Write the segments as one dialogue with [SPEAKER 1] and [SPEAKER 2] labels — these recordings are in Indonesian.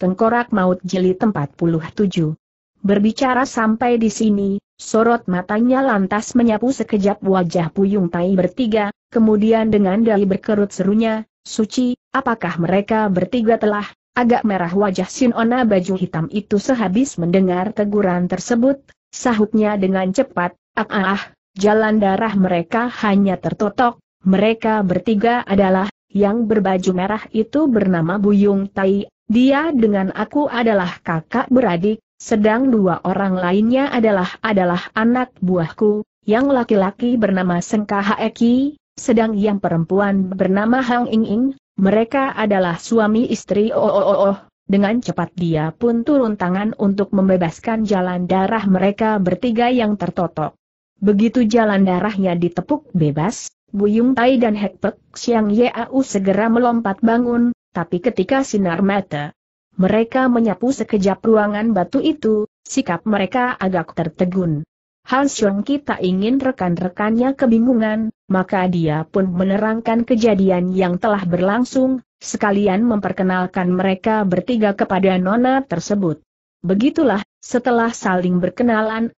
[SPEAKER 1] Tengkorak Maut Jeli tempat Berbicara sampai di sini, sorot matanya lantas menyapu sekejap wajah Puyung Tai bertiga, kemudian dengan dari berkerut serunya, Suci, apakah mereka bertiga telah, agak merah wajah Sinona baju hitam itu sehabis mendengar teguran tersebut, sahutnya dengan cepat, ah ah ah, jalan darah mereka hanya tertotok, mereka bertiga adalah, yang berbaju merah itu bernama Buyung Tai, dia dengan aku adalah kakak beradik, sedang dua orang lainnya adalah adalah anak buahku, yang laki-laki bernama Sengkaha Eki, sedang yang perempuan bernama Hang Ing Ing, mereka adalah suami istri oh oh oh oh. Dengan cepat dia pun turun tangan untuk membebaskan jalan darah mereka bertiga yang tertotok. Begitu jalan darahnya ditepuk bebas, Bu Yung Tai dan Hek Pek Siang Yau segera melompat bangun, tapi ketika sinar mata, mereka menyapu sekejap ruangan batu itu, sikap mereka agak tertegun. Hans Yongki tak ingin rekan-rekannya kebingungan, maka dia pun menerangkan kejadian yang telah berlangsung, sekalian memperkenalkan mereka bertiga kepada nona tersebut. Begitulah, setelah saling berkenalan,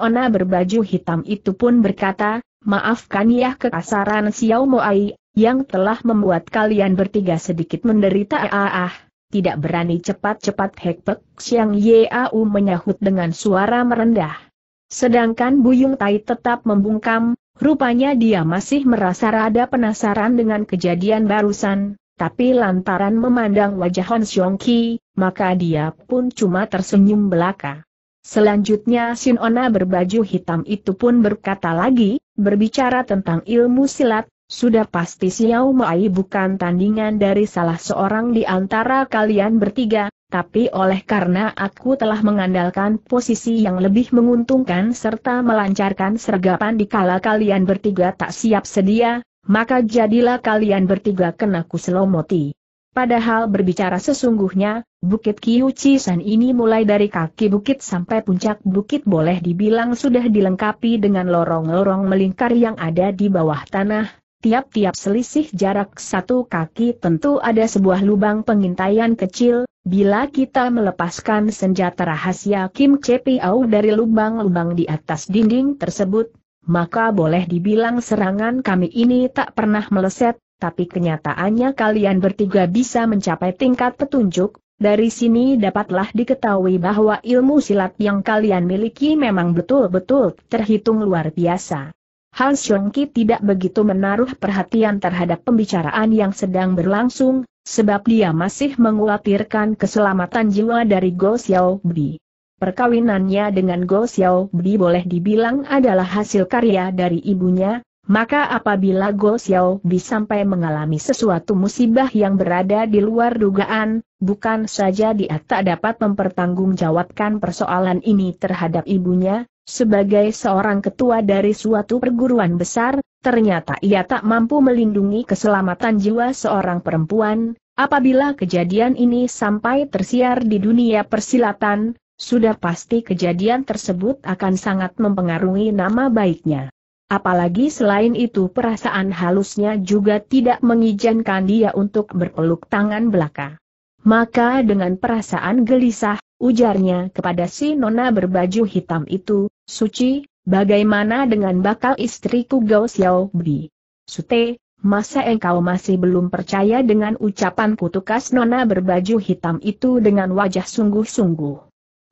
[SPEAKER 1] Ona berbaju hitam itu pun berkata, maafkan ya kekasaran Xiao Moai, yang telah membuat kalian bertiga sedikit menderita ah ah. Tidak berani cepat-cepat hekpek Siang Yau menyahut dengan suara merendah. Sedangkan Buyung Tai tetap membungkam, rupanya dia masih merasa rada penasaran dengan kejadian barusan, tapi lantaran memandang wajah Hon Xiong Ki, maka dia pun cuma tersenyum belaka. Selanjutnya Ona berbaju hitam itu pun berkata lagi, berbicara tentang ilmu silat, sudah pasti Xiao Mai bukan tandingan dari salah seorang di antara kalian bertiga, tapi oleh karena aku telah mengandalkan posisi yang lebih menguntungkan serta melancarkan sergapan di kala kalian bertiga tak siap sedia, maka jadilah kalian bertiga kena kuselomoti. Padahal berbicara sesungguhnya, Bukit San ini mulai dari kaki bukit sampai puncak bukit boleh dibilang sudah dilengkapi dengan lorong-lorong melingkar yang ada di bawah tanah, Tiap-tiap selisih jarak satu kaki tentu ada sebuah lubang pengintaian kecil, bila kita melepaskan senjata rahasia Kim Chepiau dari lubang-lubang di atas dinding tersebut, maka boleh dibilang serangan kami ini tak pernah meleset, tapi kenyataannya kalian bertiga bisa mencapai tingkat petunjuk, dari sini dapatlah diketahui bahwa ilmu silat yang kalian miliki memang betul-betul terhitung luar biasa. Hal Yongki tidak begitu menaruh perhatian terhadap pembicaraan yang sedang berlangsung, sebab dia masih mengkhawatirkan keselamatan jiwa dari Go Bi. Perkawinannya dengan Go Bi boleh dibilang adalah hasil karya dari ibunya, maka apabila Go Bi sampai mengalami sesuatu musibah yang berada di luar dugaan, bukan saja dia tak dapat mempertanggungjawabkan persoalan ini terhadap ibunya, sebagai seorang ketua dari suatu perguruan besar, ternyata ia tak mampu melindungi keselamatan jiwa seorang perempuan, apabila kejadian ini sampai tersiar di dunia persilatan, sudah pasti kejadian tersebut akan sangat mempengaruhi nama baiknya. Apalagi selain itu perasaan halusnya juga tidak mengizinkan dia untuk berpeluk tangan belaka. Maka dengan perasaan gelisah, ujarnya kepada si nona berbaju hitam itu, Suci, bagaimana dengan bakal istriku Gao Bi? Sute, masa engkau masih belum percaya dengan ucapan kutukas nona berbaju hitam itu dengan wajah sungguh-sungguh.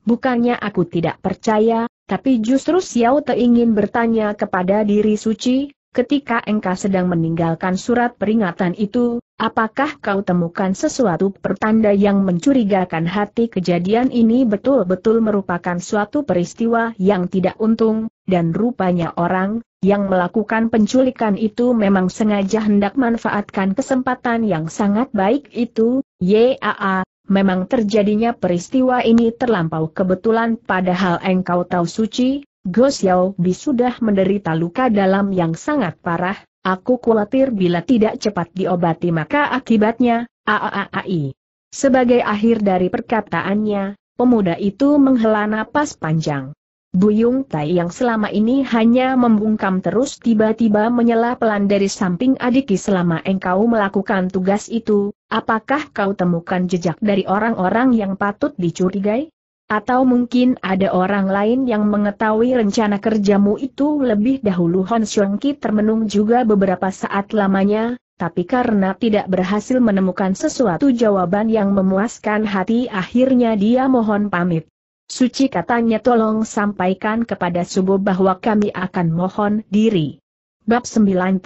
[SPEAKER 1] Bukannya aku tidak percaya, tapi justru Xiao Te ingin bertanya kepada diri Suci, ketika engkau sedang meninggalkan surat peringatan itu, apakah kau temukan sesuatu pertanda yang mencurigakan hati kejadian ini betul-betul merupakan suatu peristiwa yang tidak untung, dan rupanya orang yang melakukan penculikan itu memang sengaja hendak manfaatkan kesempatan yang sangat baik itu, YAA, memang terjadinya peristiwa ini terlampau kebetulan padahal engkau tahu suci, Go Xiao Bi sudah menderita luka dalam yang sangat parah, aku khawatir bila tidak cepat diobati maka akibatnya, aaai. Sebagai akhir dari perkataannya, pemuda itu menghela napas panjang. Buyung Tai yang selama ini hanya membungkam terus tiba-tiba menyela pelan dari samping adiki selama engkau melakukan tugas itu, apakah kau temukan jejak dari orang-orang yang patut dicurigai? Atau mungkin ada orang lain yang mengetahui rencana kerjamu itu lebih dahulu Hon Xiong termenung juga beberapa saat lamanya, tapi karena tidak berhasil menemukan sesuatu jawaban yang memuaskan hati akhirnya dia mohon pamit. Suci katanya tolong sampaikan kepada subuh bahwa kami akan mohon diri. Bab 97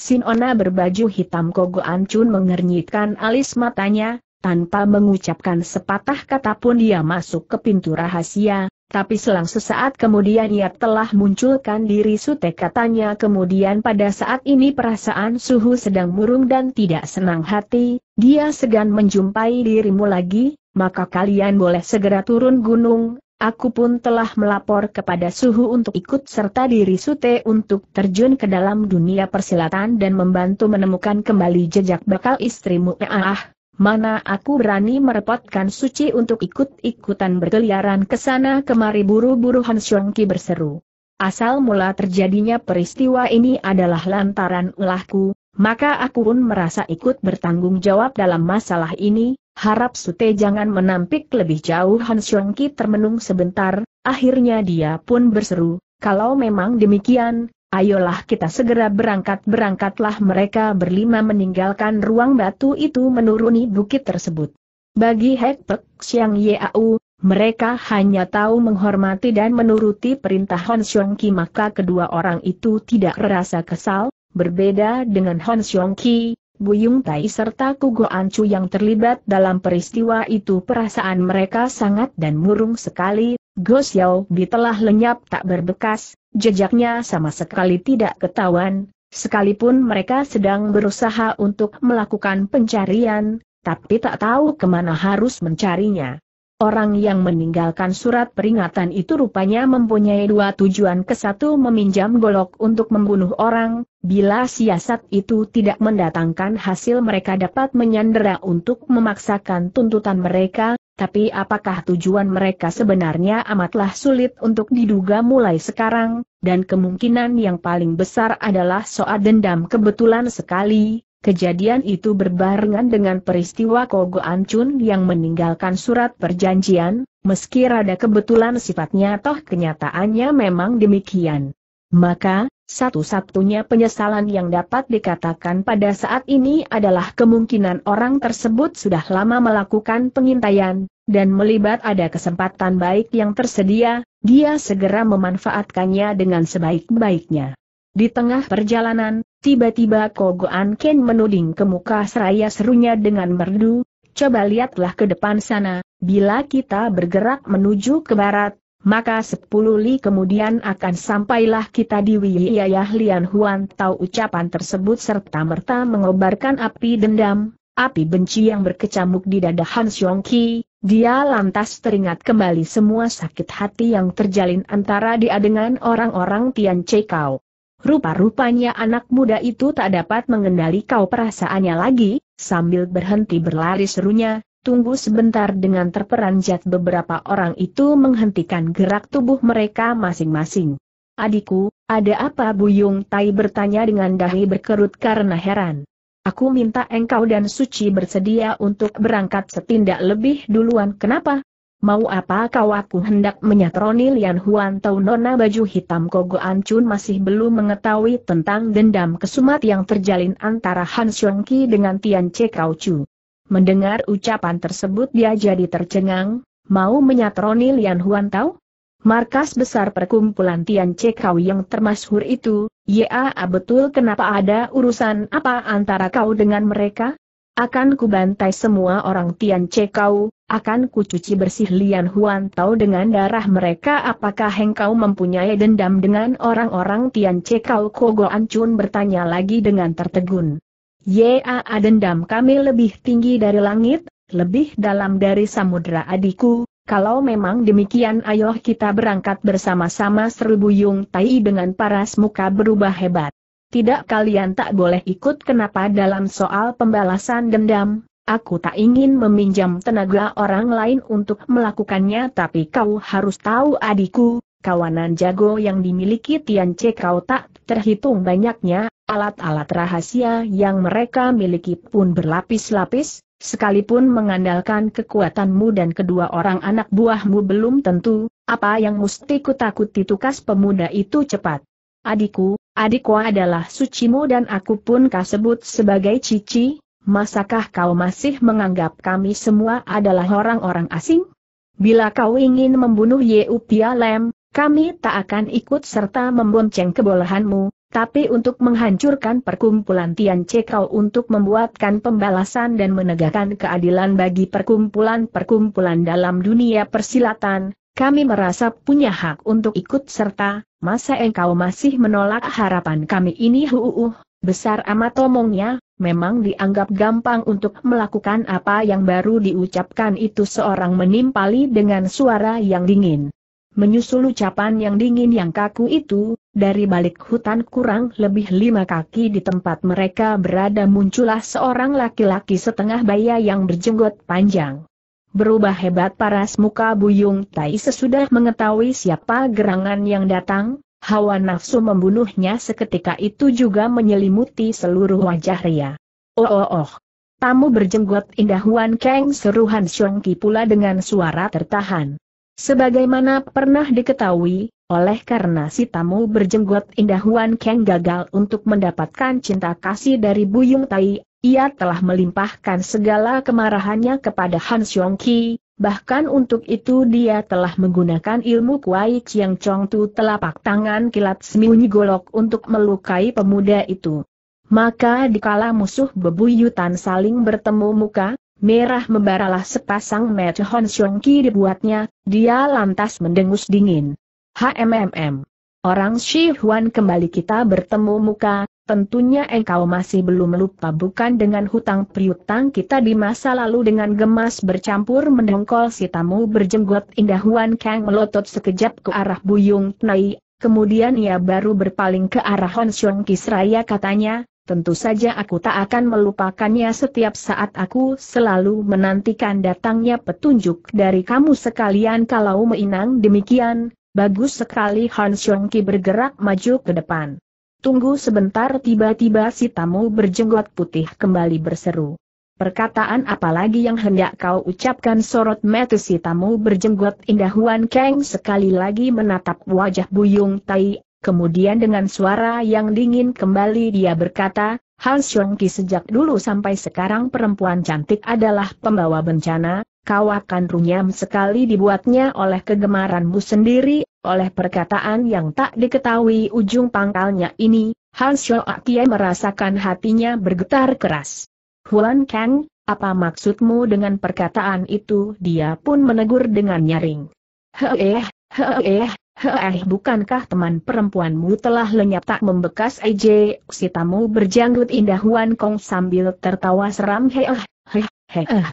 [SPEAKER 1] Sinona berbaju hitam Kogo Ancun mengernyitkan alis matanya, tanpa mengucapkan sepatah kata pun dia masuk ke pintu rahasia, tapi selang sesaat kemudian ia telah munculkan diri sute katanya kemudian pada saat ini perasaan suhu sedang murung dan tidak senang hati, dia segan menjumpai dirimu lagi, maka kalian boleh segera turun gunung, aku pun telah melapor kepada suhu untuk ikut serta diri sute untuk terjun ke dalam dunia persilatan dan membantu menemukan kembali jejak bakal istrimu. Ah, mana aku berani merepotkan suci untuk ikut-ikutan berkeliaran ke sana kemari buru-buru Han Ki berseru. Asal mula terjadinya peristiwa ini adalah lantaran ulahku, maka aku pun merasa ikut bertanggung jawab dalam masalah ini, harap Sute jangan menampik lebih jauh Han Ki termenung sebentar, akhirnya dia pun berseru, kalau memang demikian, Ayolah kita segera berangkat Berangkatlah mereka berlima meninggalkan ruang batu itu menuruni bukit tersebut Bagi Hek Pek Siang Yau, mereka hanya tahu menghormati dan menuruti perintah Hon Xiong Ki maka kedua orang itu tidak merasa kesal, berbeda dengan Hon Xiong Ki, Bu Buyung Tai serta Kugo Chu yang terlibat dalam peristiwa itu perasaan mereka sangat dan murung sekali, Go Xiao Bi telah lenyap tak berbekas, Jejaknya sama sekali tidak ketahuan, sekalipun mereka sedang berusaha untuk melakukan pencarian, tapi tak tahu kemana harus mencarinya. Orang yang meninggalkan surat peringatan itu rupanya mempunyai dua tujuan ke meminjam golok untuk membunuh orang, bila siasat itu tidak mendatangkan hasil mereka dapat menyandera untuk memaksakan tuntutan mereka, tapi apakah tujuan mereka sebenarnya amatlah sulit untuk diduga mulai sekarang, dan kemungkinan yang paling besar adalah soal dendam kebetulan sekali, Kejadian itu berbarengan dengan peristiwa Kogo Ancun yang meninggalkan surat perjanjian, meski rada kebetulan sifatnya toh kenyataannya memang demikian. Maka, satu-satunya penyesalan yang dapat dikatakan pada saat ini adalah kemungkinan orang tersebut sudah lama melakukan pengintaian, dan melibat ada kesempatan baik yang tersedia, dia segera memanfaatkannya dengan sebaik-baiknya. Di tengah perjalanan, tiba-tiba Kogoan Ken menuding ke muka seraya serunya dengan merdu, coba lihatlah ke depan sana, bila kita bergerak menuju ke barat, maka sepuluh li kemudian akan sampailah kita di wilayah Lian Huan tahu ucapan tersebut serta merta mengobarkan api dendam, api benci yang berkecamuk di dada Han Xiong Ki, dia lantas teringat kembali semua sakit hati yang terjalin antara dia dengan orang-orang Tian Chekau. Rupa-rupanya anak muda itu tak dapat mengendali kau perasaannya lagi, sambil berhenti berlari serunya, Tunggu sebentar dengan terperanjat beberapa orang itu menghentikan gerak tubuh mereka masing-masing. Adikku, ada apa Buyung Tai bertanya dengan dahi berkerut karena heran. Aku minta engkau dan Suci bersedia untuk berangkat setindak lebih duluan kenapa? Mau apa kau aku hendak menyatroni Lian Huan Tau Nona baju hitam Kogo Ancun masih belum mengetahui tentang dendam kesumat yang terjalin antara Han Xiongki dengan Tian Che Kau Chu. Mendengar ucapan tersebut dia jadi tercengang, mau menyatroni Lian Huan Tao? Markas besar perkumpulan Tian Cekau yang termasyhur itu, ya betul kenapa ada urusan apa antara kau dengan mereka? Akan ku bantai semua orang Tian Cekau, akan ku cuci bersih Lian Huan Tao dengan darah mereka apakah engkau mempunyai dendam dengan orang-orang Tian Cekau Kogo Ancun bertanya lagi dengan tertegun. Ya, dendam kami lebih tinggi dari langit, lebih dalam dari samudra, adikku, kalau memang demikian ayo kita berangkat bersama-sama seribu Yung Tai dengan paras muka berubah hebat. Tidak kalian tak boleh ikut kenapa dalam soal pembalasan dendam, aku tak ingin meminjam tenaga orang lain untuk melakukannya tapi kau harus tahu adikku, kawanan jago yang dimiliki Tian Che kau tak terhitung banyaknya, Alat-alat rahasia yang mereka miliki pun berlapis-lapis, sekalipun mengandalkan kekuatanmu dan kedua orang anak buahmu belum tentu, apa yang mesti kutakuti tukas pemuda itu cepat. Adikku, adikku adalah sucimu dan aku pun sebut sebagai cici, masakah kau masih menganggap kami semua adalah orang-orang asing? Bila kau ingin membunuh Yeu Lem, kami tak akan ikut serta membonceng kebolehanmu, tapi untuk menghancurkan perkumpulan Tian Cekau untuk membuatkan pembalasan dan menegakkan keadilan bagi perkumpulan-perkumpulan dalam dunia persilatan, kami merasa punya hak untuk ikut serta, masa engkau masih menolak harapan kami ini huuh, besar amat omongnya, memang dianggap gampang untuk melakukan apa yang baru diucapkan itu seorang menimpali dengan suara yang dingin. Menyusul ucapan yang dingin yang kaku itu, dari balik hutan kurang lebih lima kaki di tempat mereka berada muncullah seorang laki-laki setengah baya yang berjenggot panjang. Berubah hebat paras muka Buyung Tai sesudah mengetahui siapa gerangan yang datang, hawa nafsu membunuhnya seketika itu juga menyelimuti seluruh wajah Ria. Oh oh oh. Tamu berjenggot indah Huan Kang seruhan Xiong Ki pula dengan suara tertahan. Sebagaimana pernah diketahui, oleh karena si tamu berjenggot indah Huan Kang gagal untuk mendapatkan cinta kasih dari Buyung Tai, ia telah melimpahkan segala kemarahannya kepada Han Xiong Ki, bahkan untuk itu dia telah menggunakan ilmu Kuai Chiang Chong Tu telapak tangan kilat Smiunyi Golok untuk melukai pemuda itu. Maka dikala musuh bebuyutan saling bertemu muka, Merah membaralah sepasang mata Hon Ki dibuatnya, dia lantas mendengus dingin. HMMM. Orang Shi Huan kembali kita bertemu muka, tentunya engkau masih belum lupa bukan dengan hutang priutang kita di masa lalu dengan gemas bercampur mendongkol si tamu berjenggot indah Huan Kang melotot sekejap ke arah Buyung naik. kemudian ia baru berpaling ke arah Hon Ki seraya katanya, tentu saja aku tak akan melupakannya setiap saat aku selalu menantikan datangnya petunjuk dari kamu sekalian kalau meinang demikian, bagus sekali Han Yongki bergerak maju ke depan. Tunggu sebentar tiba-tiba si tamu berjenggot putih kembali berseru. Perkataan apalagi yang hendak kau ucapkan sorot metu si tamu berjenggot indah Huan Kang sekali lagi menatap wajah Buyung Tai Kemudian dengan suara yang dingin kembali dia berkata, Hal Xiongki sejak dulu sampai sekarang perempuan cantik adalah pembawa bencana, kau akan runyam sekali dibuatnya oleh kegemaranmu sendiri, oleh perkataan yang tak diketahui ujung pangkalnya ini, Hal Xiongki merasakan hatinya bergetar keras. Huan Kang, apa maksudmu dengan perkataan itu? Dia pun menegur dengan nyaring. Heeh, heeh, Heh, bukankah teman perempuanmu telah lenyap tak membekas Ej, si berjanggut indah Huan Kong sambil tertawa seram Heeh, heeh, heh. Eh, eh.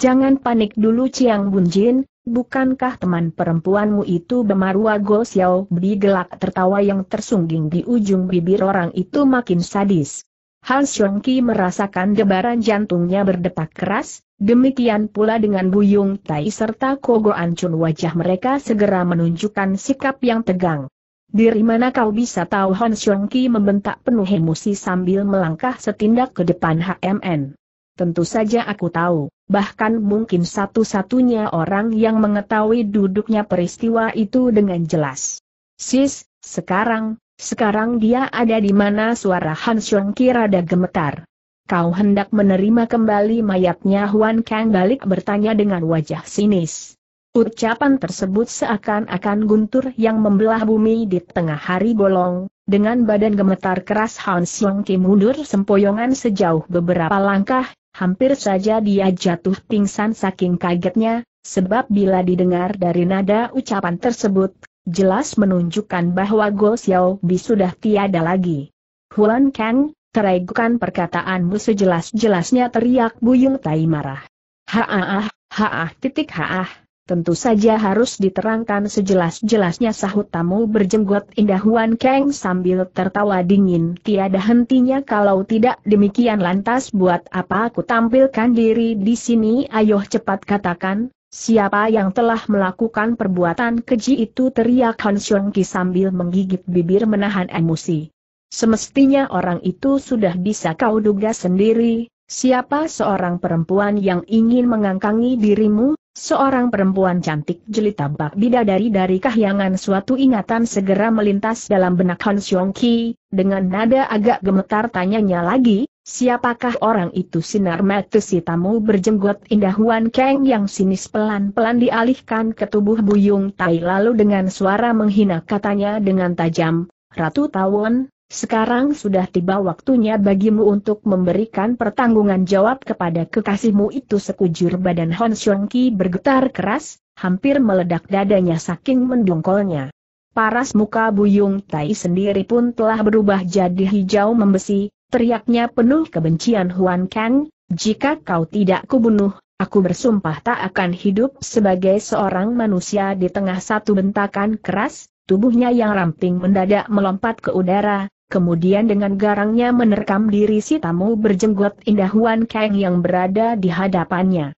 [SPEAKER 1] Jangan panik dulu Ciang Bunjin, bukankah teman perempuanmu itu Bemarua Go Xiao Bi gelak tertawa yang tersungging di ujung bibir orang itu makin sadis. Han Xiongki merasakan debaran jantungnya berdetak keras, Demikian pula dengan Buyung Tai serta Kogo Ancun wajah mereka segera menunjukkan sikap yang tegang. Diri mana kau bisa tahu Hon Xiong Ki membentak penuh emosi sambil melangkah setindak ke depan HMN. Tentu saja aku tahu, bahkan mungkin satu-satunya orang yang mengetahui duduknya peristiwa itu dengan jelas. Sis, sekarang, sekarang dia ada di mana suara Han Xiong Ki rada gemetar kau hendak menerima kembali mayatnya Huan Kang balik bertanya dengan wajah sinis. Ucapan tersebut seakan-akan guntur yang membelah bumi di tengah hari bolong, dengan badan gemetar keras Han Siong Ki mundur sempoyongan sejauh beberapa langkah, hampir saja dia jatuh pingsan saking kagetnya, sebab bila didengar dari nada ucapan tersebut, jelas menunjukkan bahwa Go Xiao Bi sudah tiada lagi. Huan Kang, Keraguan perkataanmu sejelas-jelasnya teriak Buyung Tai marah. Haah, haah, titik haah. Tentu saja harus diterangkan sejelas-jelasnya sahut tamu berjenggot indah Huan Kang sambil tertawa dingin tiada hentinya kalau tidak demikian lantas buat apa aku tampilkan diri di sini Ayoh cepat katakan, siapa yang telah melakukan perbuatan keji itu teriak Han Xiong Ki sambil menggigit bibir menahan emosi. Semestinya orang itu sudah bisa kau duga sendiri, siapa seorang perempuan yang ingin mengangkangi dirimu, seorang perempuan cantik jelita bak bidadari dari kahyangan suatu ingatan segera melintas dalam benak Han Xiong Ki, dengan nada agak gemetar tanyanya lagi, siapakah orang itu sinar mata si tamu berjenggot indah Wan Kang yang sinis pelan-pelan dialihkan ke tubuh Buyung Tai lalu dengan suara menghina katanya dengan tajam, Ratu Tawon, sekarang sudah tiba waktunya bagimu untuk memberikan pertanggungan jawab kepada kekasihmu itu sekujur badan Hon Xiong Ki bergetar keras, hampir meledak dadanya saking mendongkolnya. Paras muka Buyung Tai sendiri pun telah berubah jadi hijau membesi, teriaknya penuh kebencian Huan Kang, jika kau tidak kubunuh, aku bersumpah tak akan hidup sebagai seorang manusia di tengah satu bentakan keras, tubuhnya yang ramping mendadak melompat ke udara, Kemudian dengan garangnya menerkam diri si tamu berjenggot indah Huan Kang yang berada di hadapannya.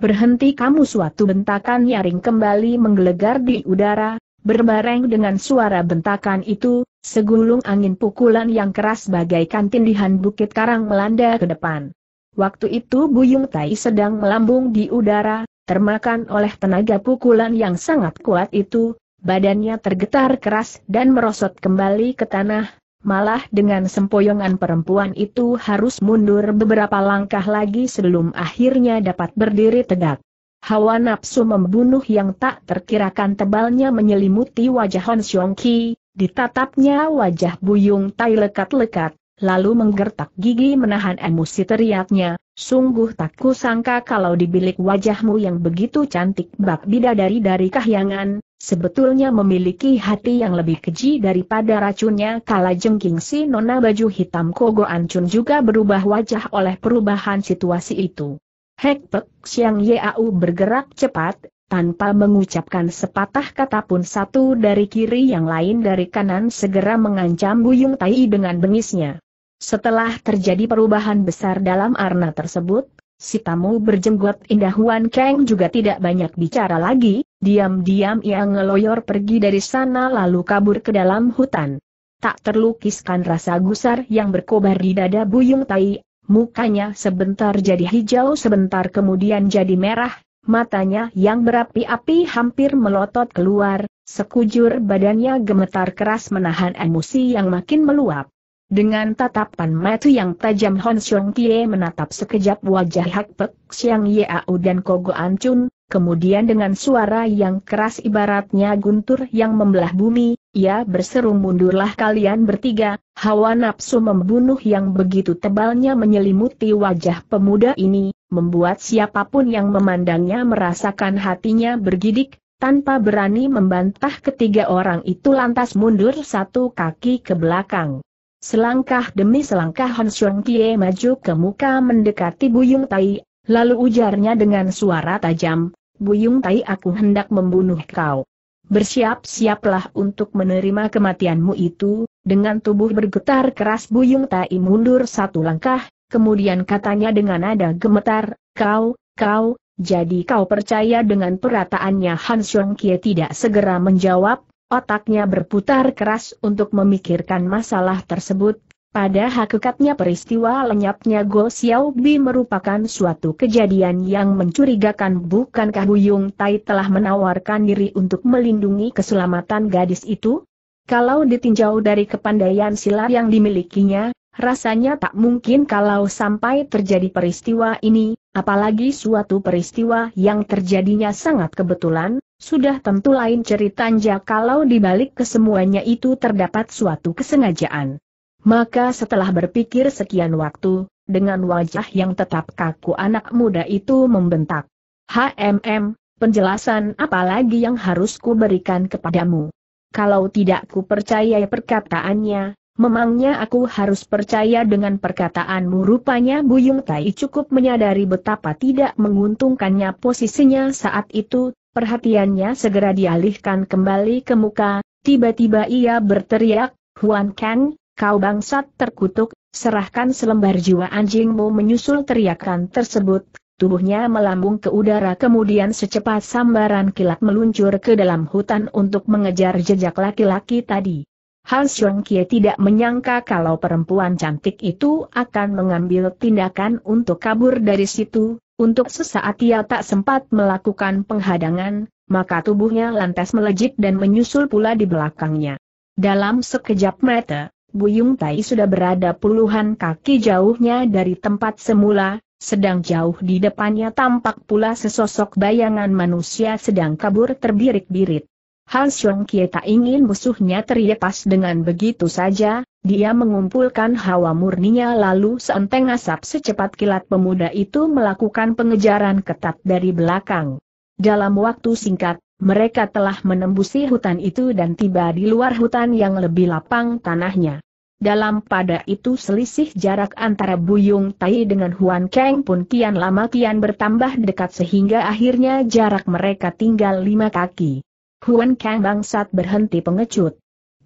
[SPEAKER 1] Berhenti kamu suatu bentakan nyaring kembali menggelegar di udara, berbareng dengan suara bentakan itu, segulung angin pukulan yang keras bagaikan tindihan bukit karang melanda ke depan. Waktu itu Buyung Tai sedang melambung di udara, termakan oleh tenaga pukulan yang sangat kuat itu, badannya tergetar keras dan merosot kembali ke tanah, Malah dengan sempoyongan perempuan itu harus mundur beberapa langkah lagi sebelum akhirnya dapat berdiri tegak. Hawa nafsu membunuh yang tak terkirakan tebalnya menyelimuti wajah Hon Xiong Ki, ditatapnya wajah Buyung Tai lekat-lekat, lalu menggertak gigi menahan emosi teriaknya, sungguh tak kusangka kalau di bilik wajahmu yang begitu cantik bak bidadari dari kahyangan, sebetulnya memiliki hati yang lebih keji daripada racunnya kala jengking si nona baju hitam Kogo Ancun juga berubah wajah oleh perubahan situasi itu. Hek Pek Siang Yau bergerak cepat, tanpa mengucapkan sepatah kata pun satu dari kiri yang lain dari kanan segera mengancam Buyung Tai dengan bengisnya. Setelah terjadi perubahan besar dalam arna tersebut, Si tamu berjenggot indah Wan Kang juga tidak banyak bicara lagi, diam-diam ia ngeloyor pergi dari sana lalu kabur ke dalam hutan. Tak terlukiskan rasa gusar yang berkobar di dada Buyung Tai, mukanya sebentar jadi hijau sebentar kemudian jadi merah, matanya yang berapi-api hampir melotot keluar, sekujur badannya gemetar keras menahan emosi yang makin meluap. Dengan tatapan mata yang tajam Hon Xiong Tie menatap sekejap wajah Hak Pek Xiang Au dan Kogo Ancun, kemudian dengan suara yang keras ibaratnya guntur yang membelah bumi, ia berseru mundurlah kalian bertiga, hawa nafsu membunuh yang begitu tebalnya menyelimuti wajah pemuda ini, membuat siapapun yang memandangnya merasakan hatinya bergidik, tanpa berani membantah ketiga orang itu lantas mundur satu kaki ke belakang. Selangkah demi selangkah Han Xiong Kie maju ke muka mendekati Buyung Tai, lalu ujarnya dengan suara tajam, Buyung Tai aku hendak membunuh kau. Bersiap-siaplah untuk menerima kematianmu itu, dengan tubuh bergetar keras Buyung Tai mundur satu langkah, kemudian katanya dengan nada gemetar, kau, kau, jadi kau percaya dengan perataannya Han Xiong Kie tidak segera menjawab, Otaknya berputar keras untuk memikirkan masalah tersebut, pada hakikatnya peristiwa lenyapnya Go Bi merupakan suatu kejadian yang mencurigakan bukankah Huyung Tai telah menawarkan diri untuk melindungi keselamatan gadis itu? Kalau ditinjau dari kepandaian silat yang dimilikinya, rasanya tak mungkin kalau sampai terjadi peristiwa ini, apalagi suatu peristiwa yang terjadinya sangat kebetulan, sudah tentu lain ceritanya kalau dibalik kesemuanya itu terdapat suatu kesengajaan. Maka setelah berpikir sekian waktu, dengan wajah yang tetap kaku anak muda itu membentak. HMM, penjelasan apa lagi yang harus kuberikan kepadamu? Kalau tidak ku percaya perkataannya, memangnya aku harus percaya dengan perkataanmu rupanya Buyung Tai cukup menyadari betapa tidak menguntungkannya posisinya saat itu, Perhatiannya segera dialihkan kembali ke muka, tiba-tiba ia berteriak, Huan Kang, kau bangsat terkutuk, serahkan selembar jiwa anjingmu menyusul teriakan tersebut, tubuhnya melambung ke udara kemudian secepat sambaran kilat meluncur ke dalam hutan untuk mengejar jejak laki-laki tadi. Han Xiong Kie tidak menyangka kalau perempuan cantik itu akan mengambil tindakan untuk kabur dari situ, untuk sesaat ia tak sempat melakukan penghadangan, maka tubuhnya lantas melejit dan menyusul pula di belakangnya. Dalam sekejap mata, Buyung Tai sudah berada puluhan kaki jauhnya dari tempat semula, sedang jauh di depannya tampak pula sesosok bayangan manusia sedang kabur terbirik-birit. Han Siong Kie tak ingin musuhnya terlepas dengan begitu saja, dia mengumpulkan hawa murninya lalu seenteng asap secepat kilat pemuda itu melakukan pengejaran ketat dari belakang. Dalam waktu singkat, mereka telah menembusi hutan itu dan tiba di luar hutan yang lebih lapang tanahnya. Dalam pada itu selisih jarak antara Buyung Tai dengan Huan Kang pun kian lama kian bertambah dekat sehingga akhirnya jarak mereka tinggal lima kaki. Huan Kang bangsat berhenti pengecut.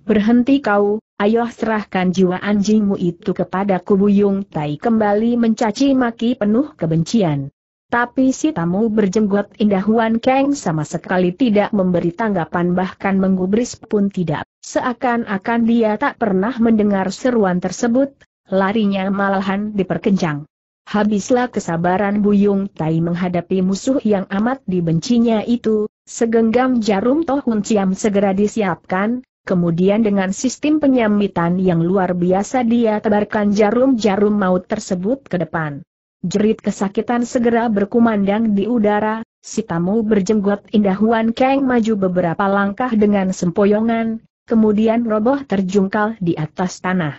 [SPEAKER 1] Berhenti kau, ayo serahkan jiwa anjingmu itu kepada kubu Yung Tai kembali mencaci maki penuh kebencian. Tapi si tamu berjenggot indah Huan Kang sama sekali tidak memberi tanggapan bahkan menggubris pun tidak. Seakan-akan dia tak pernah mendengar seruan tersebut, larinya malahan diperkencang. Habislah kesabaran Buyung Tai menghadapi musuh yang amat dibencinya itu, Segenggam jarum Tohun Ciam segera disiapkan, kemudian dengan sistem penyambitan yang luar biasa dia tebarkan jarum-jarum maut tersebut ke depan. Jerit kesakitan segera berkumandang di udara, si tamu berjenggot indah Huan Kang maju beberapa langkah dengan sempoyongan, kemudian roboh terjungkal di atas tanah.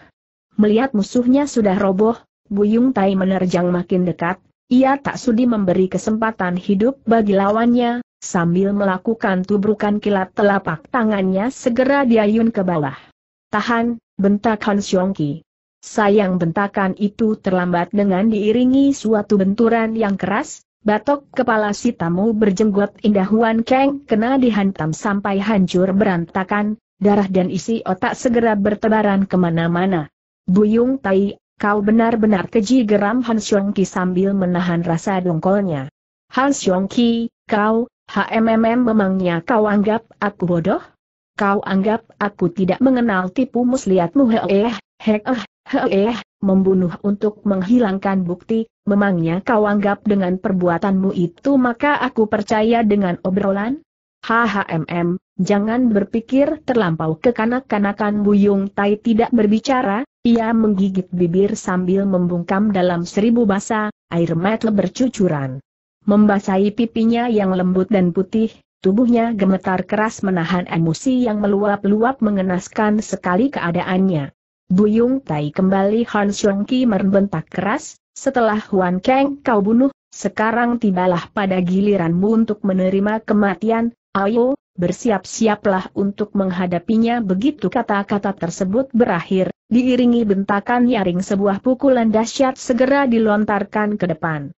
[SPEAKER 1] Melihat musuhnya sudah roboh, Buyung Tai menerjang makin dekat, ia tak sudi memberi kesempatan hidup bagi lawannya, Sambil melakukan tubrukan kilat telapak tangannya segera diayun ke bawah. Tahan, bentak Han Xiongki. Sayang bentakan itu terlambat dengan diiringi suatu benturan yang keras, batok kepala si tamu berjenggot indah Huan Kang kena dihantam sampai hancur berantakan, darah dan isi otak segera bertebaran kemana-mana. Buyung Tai, kau benar-benar keji geram Han Xiongki sambil menahan rasa dongkolnya. Han Xiongki, kau, HMMM memangnya kau anggap aku bodoh? Kau anggap aku tidak mengenal tipu muslihatmu heeh, heeh, heeh, membunuh untuk menghilangkan bukti, memangnya kau anggap dengan perbuatanmu itu maka aku percaya dengan obrolan? HHMM, jangan berpikir terlampau kekanak-kanakan Buyung Tai tidak berbicara, ia menggigit bibir sambil membungkam dalam seribu basa, air mata bercucuran. Membasahi pipinya yang lembut dan putih, tubuhnya gemetar keras menahan emosi yang meluap-luap mengenaskan sekali keadaannya. Buyung Tai kembali Han Ki merbentak keras, setelah Huan Kang kau bunuh, sekarang tibalah pada giliranmu untuk menerima kematian, ayo, bersiap-siaplah untuk menghadapinya begitu kata-kata tersebut berakhir, diiringi bentakan nyaring sebuah pukulan dahsyat segera dilontarkan ke depan.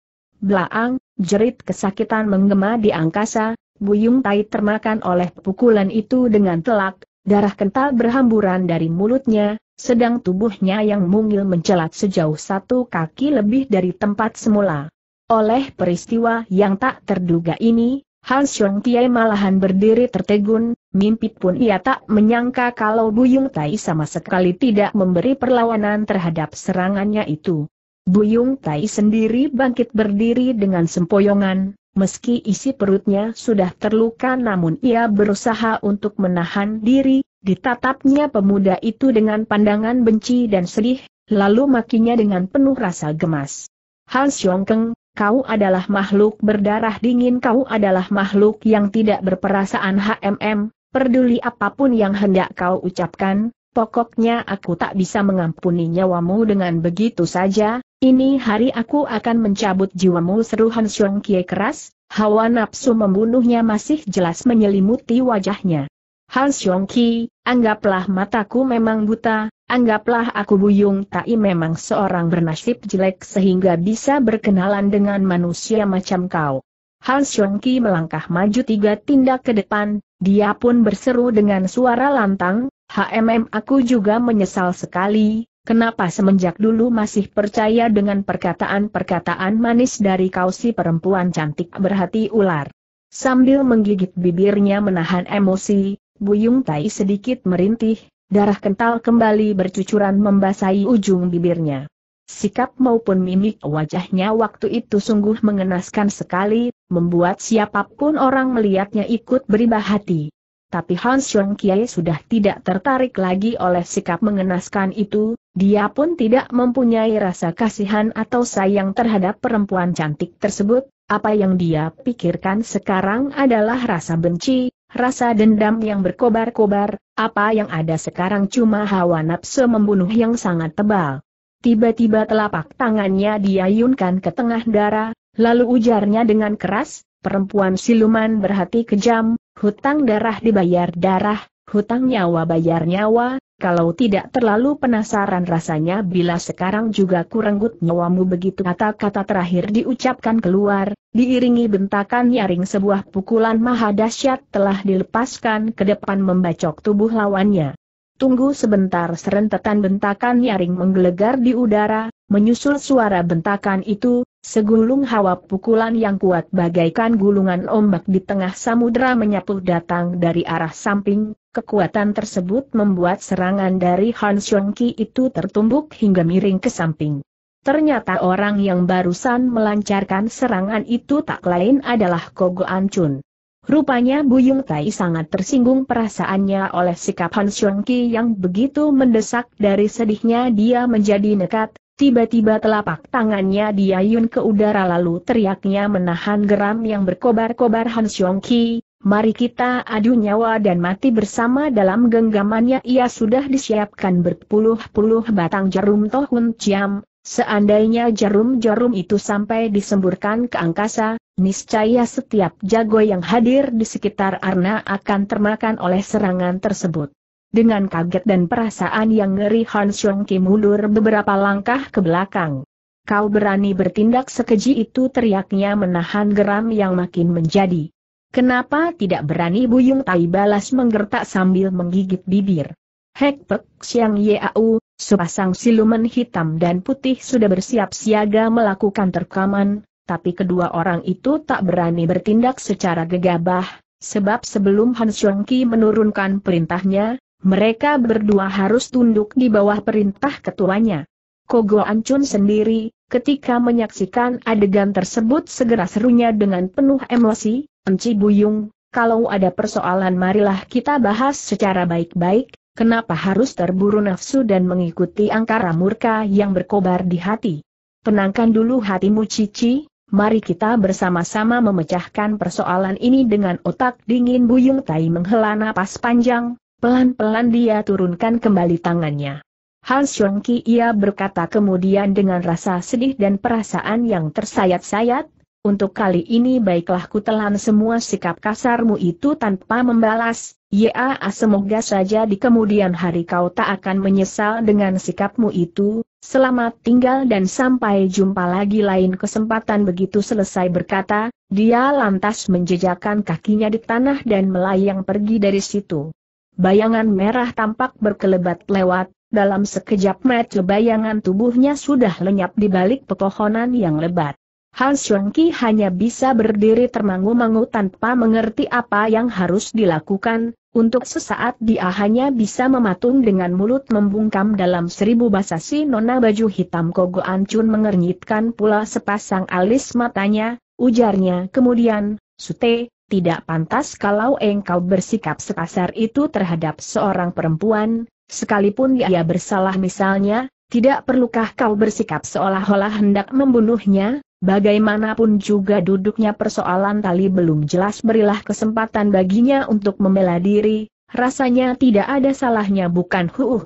[SPEAKER 1] Belaang, Jerit kesakitan menggema di angkasa, Buyung Tai termakan oleh pukulan itu dengan telak, darah kental berhamburan dari mulutnya, sedang tubuhnya yang mungil mencelat sejauh satu kaki lebih dari tempat semula. Oleh peristiwa yang tak terduga ini, Han Xiong Tiai malahan berdiri tertegun, mimpi pun ia tak menyangka kalau Buyung Tai sama sekali tidak memberi perlawanan terhadap serangannya itu. Buyung Tai sendiri bangkit berdiri dengan sempoyongan, meski isi perutnya sudah terluka namun ia berusaha untuk menahan diri, ditatapnya pemuda itu dengan pandangan benci dan sedih, lalu makinya dengan penuh rasa gemas. Han Xiongkeng, kau adalah makhluk berdarah dingin kau adalah makhluk yang tidak berperasaan HMM, peduli apapun yang hendak kau ucapkan, pokoknya aku tak bisa mengampuni nyawamu dengan begitu saja, ini hari aku akan mencabut jiwamu seru Han Xiong Kie keras, hawa nafsu membunuhnya masih jelas menyelimuti wajahnya. Han Xiong Kie, anggaplah mataku memang buta, anggaplah aku Buyung Tai memang seorang bernasib jelek sehingga bisa berkenalan dengan manusia macam kau. Han Xiong Kie melangkah maju tiga tindak ke depan, dia pun berseru dengan suara lantang, HMM aku juga menyesal sekali, Kenapa semenjak dulu masih percaya dengan perkataan-perkataan manis dari kau si perempuan cantik berhati ular? Sambil menggigit bibirnya menahan emosi, Buyung Tai sedikit merintih, darah kental kembali bercucuran membasahi ujung bibirnya. Sikap maupun mimik wajahnya waktu itu sungguh mengenaskan sekali, membuat siapapun orang melihatnya ikut beribah hati tapi Hans Long Kiai sudah tidak tertarik lagi oleh sikap mengenaskan itu, dia pun tidak mempunyai rasa kasihan atau sayang terhadap perempuan cantik tersebut, apa yang dia pikirkan sekarang adalah rasa benci, rasa dendam yang berkobar-kobar, apa yang ada sekarang cuma hawa nafsu membunuh yang sangat tebal. Tiba-tiba telapak tangannya diayunkan ke tengah darah, lalu ujarnya dengan keras, perempuan siluman berhati kejam, Hutang darah dibayar darah, hutang nyawa bayar nyawa, kalau tidak terlalu penasaran rasanya bila sekarang juga kurang kurenggut nyawamu begitu kata-kata terakhir diucapkan keluar, diiringi bentakan nyaring sebuah pukulan maha dahsyat telah dilepaskan ke depan membacok tubuh lawannya. Tunggu sebentar serentetan bentakan nyaring menggelegar di udara, menyusul suara bentakan itu, Segulung hawa pukulan yang kuat bagaikan gulungan ombak di tengah samudera menyapu datang dari arah samping, kekuatan tersebut membuat serangan dari Han Xiongqi itu tertumbuk hingga miring ke samping. Ternyata orang yang barusan melancarkan serangan itu tak lain adalah Kogo Ancun. Rupanya Buyung Tai sangat tersinggung perasaannya oleh sikap Han Xiongqi yang begitu mendesak dari sedihnya dia menjadi nekat, Tiba-tiba telapak tangannya diayun ke udara lalu teriaknya menahan geram yang berkobar-kobar Han Xiong Ki, mari kita adu nyawa dan mati bersama dalam genggamannya ia sudah disiapkan berpuluh-puluh batang jarum tohun ciam, seandainya jarum-jarum itu sampai disemburkan ke angkasa, niscaya setiap jago yang hadir di sekitar Arna akan termakan oleh serangan tersebut. Dengan kaget dan perasaan yang ngeri Han Xiong Ki mundur beberapa langkah ke belakang. Kau berani bertindak sekeji itu teriaknya menahan geram yang makin menjadi. Kenapa tidak berani Buyung Tai balas menggertak sambil menggigit bibir. Hek Pek Xiang Yau, sepasang siluman hitam dan putih sudah bersiap siaga melakukan terkaman, tapi kedua orang itu tak berani bertindak secara gegabah, sebab sebelum Han Ki menurunkan perintahnya, mereka berdua harus tunduk di bawah perintah ketuanya. Kogo Ancun sendiri, ketika menyaksikan adegan tersebut segera serunya dengan penuh emosi, Enci Buyung, kalau ada persoalan marilah kita bahas secara baik-baik, kenapa harus terburu nafsu dan mengikuti angkara murka yang berkobar di hati. Tenangkan dulu hatimu Cici, mari kita bersama-sama memecahkan persoalan ini dengan otak dingin Buyung Tai menghela napas panjang, Pelan-pelan dia turunkan kembali tangannya. Hal Xiongki ia berkata kemudian dengan rasa sedih dan perasaan yang tersayat-sayat, untuk kali ini baiklah ku telan semua sikap kasarmu itu tanpa membalas, ya semoga saja di kemudian hari kau tak akan menyesal dengan sikapmu itu, selamat tinggal dan sampai jumpa lagi lain kesempatan begitu selesai berkata, dia lantas menjejakkan kakinya di tanah dan melayang pergi dari situ. Bayangan merah tampak berkelebat lewat, dalam sekejap mata bayangan tubuhnya sudah lenyap di balik pepohonan yang lebat. Han Xiangqi hanya bisa berdiri termangu-mangu tanpa mengerti apa yang harus dilakukan, untuk sesaat dia hanya bisa mematung dengan mulut membungkam dalam seribu bahasa si nona baju hitam Kogo Ancun mengernyitkan pula sepasang alis matanya, ujarnya kemudian, Sute, tidak pantas kalau engkau bersikap sekasar itu terhadap seorang perempuan, sekalipun ia bersalah misalnya, tidak perlukah kau bersikap seolah-olah hendak membunuhnya, bagaimanapun juga duduknya persoalan tali belum jelas berilah kesempatan baginya untuk membela diri, rasanya tidak ada salahnya bukan huuh.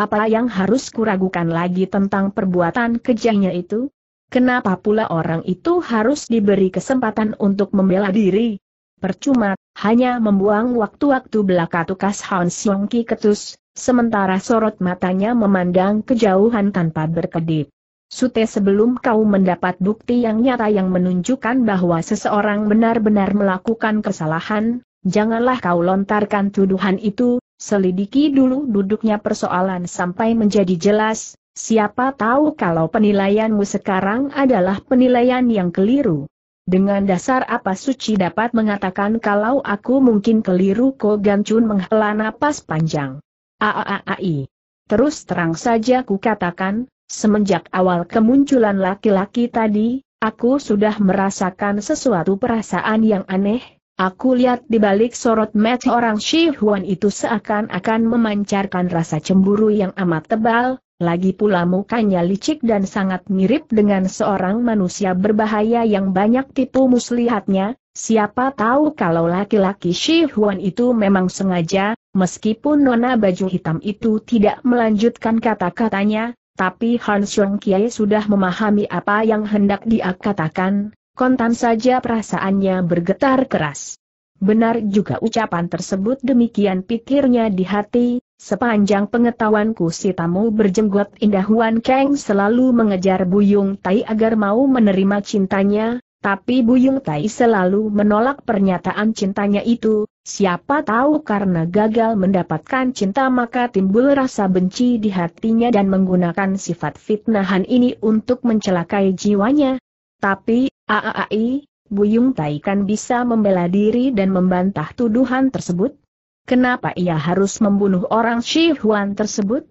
[SPEAKER 1] Apa yang harus kuragukan lagi tentang perbuatan kejahnya itu? Kenapa pula orang itu harus diberi kesempatan untuk membela diri? Percuma, hanya membuang waktu-waktu belaka tukas Hans Ki ketus, sementara sorot matanya memandang kejauhan tanpa berkedip. Sute sebelum kau mendapat bukti yang nyata yang menunjukkan bahwa seseorang benar-benar melakukan kesalahan, janganlah kau lontarkan tuduhan itu, selidiki dulu duduknya persoalan sampai menjadi jelas, siapa tahu kalau penilaianmu sekarang adalah penilaian yang keliru. Dengan dasar apa suci dapat mengatakan kalau aku mungkin keliru Ko Gancun menghela napas panjang. Aaai. Terus terang saja ku katakan, semenjak awal kemunculan laki-laki tadi, aku sudah merasakan sesuatu perasaan yang aneh, aku lihat di balik sorot mata orang Shi Huan itu seakan-akan memancarkan rasa cemburu yang amat tebal, lagi pula mukanya licik dan sangat mirip dengan seorang manusia berbahaya yang banyak tipu muslihatnya, siapa tahu kalau laki-laki Shi Huan itu memang sengaja, meskipun nona baju hitam itu tidak melanjutkan kata-katanya, tapi Han Xiong Kiai sudah memahami apa yang hendak dia katakan, kontan saja perasaannya bergetar keras. Benar juga ucapan tersebut demikian pikirnya di hati, Sepanjang pengetahuanku si tamu berjenggot indah Wan Kang selalu mengejar Buyung Tai agar mau menerima cintanya, tapi Buyung Tai selalu menolak pernyataan cintanya itu, siapa tahu karena gagal mendapatkan cinta maka timbul rasa benci di hatinya dan menggunakan sifat fitnahan ini untuk mencelakai jiwanya. Tapi, aaai, Buyung Tai kan bisa membela diri dan membantah tuduhan tersebut, Kenapa ia harus membunuh orang Shi Huan tersebut?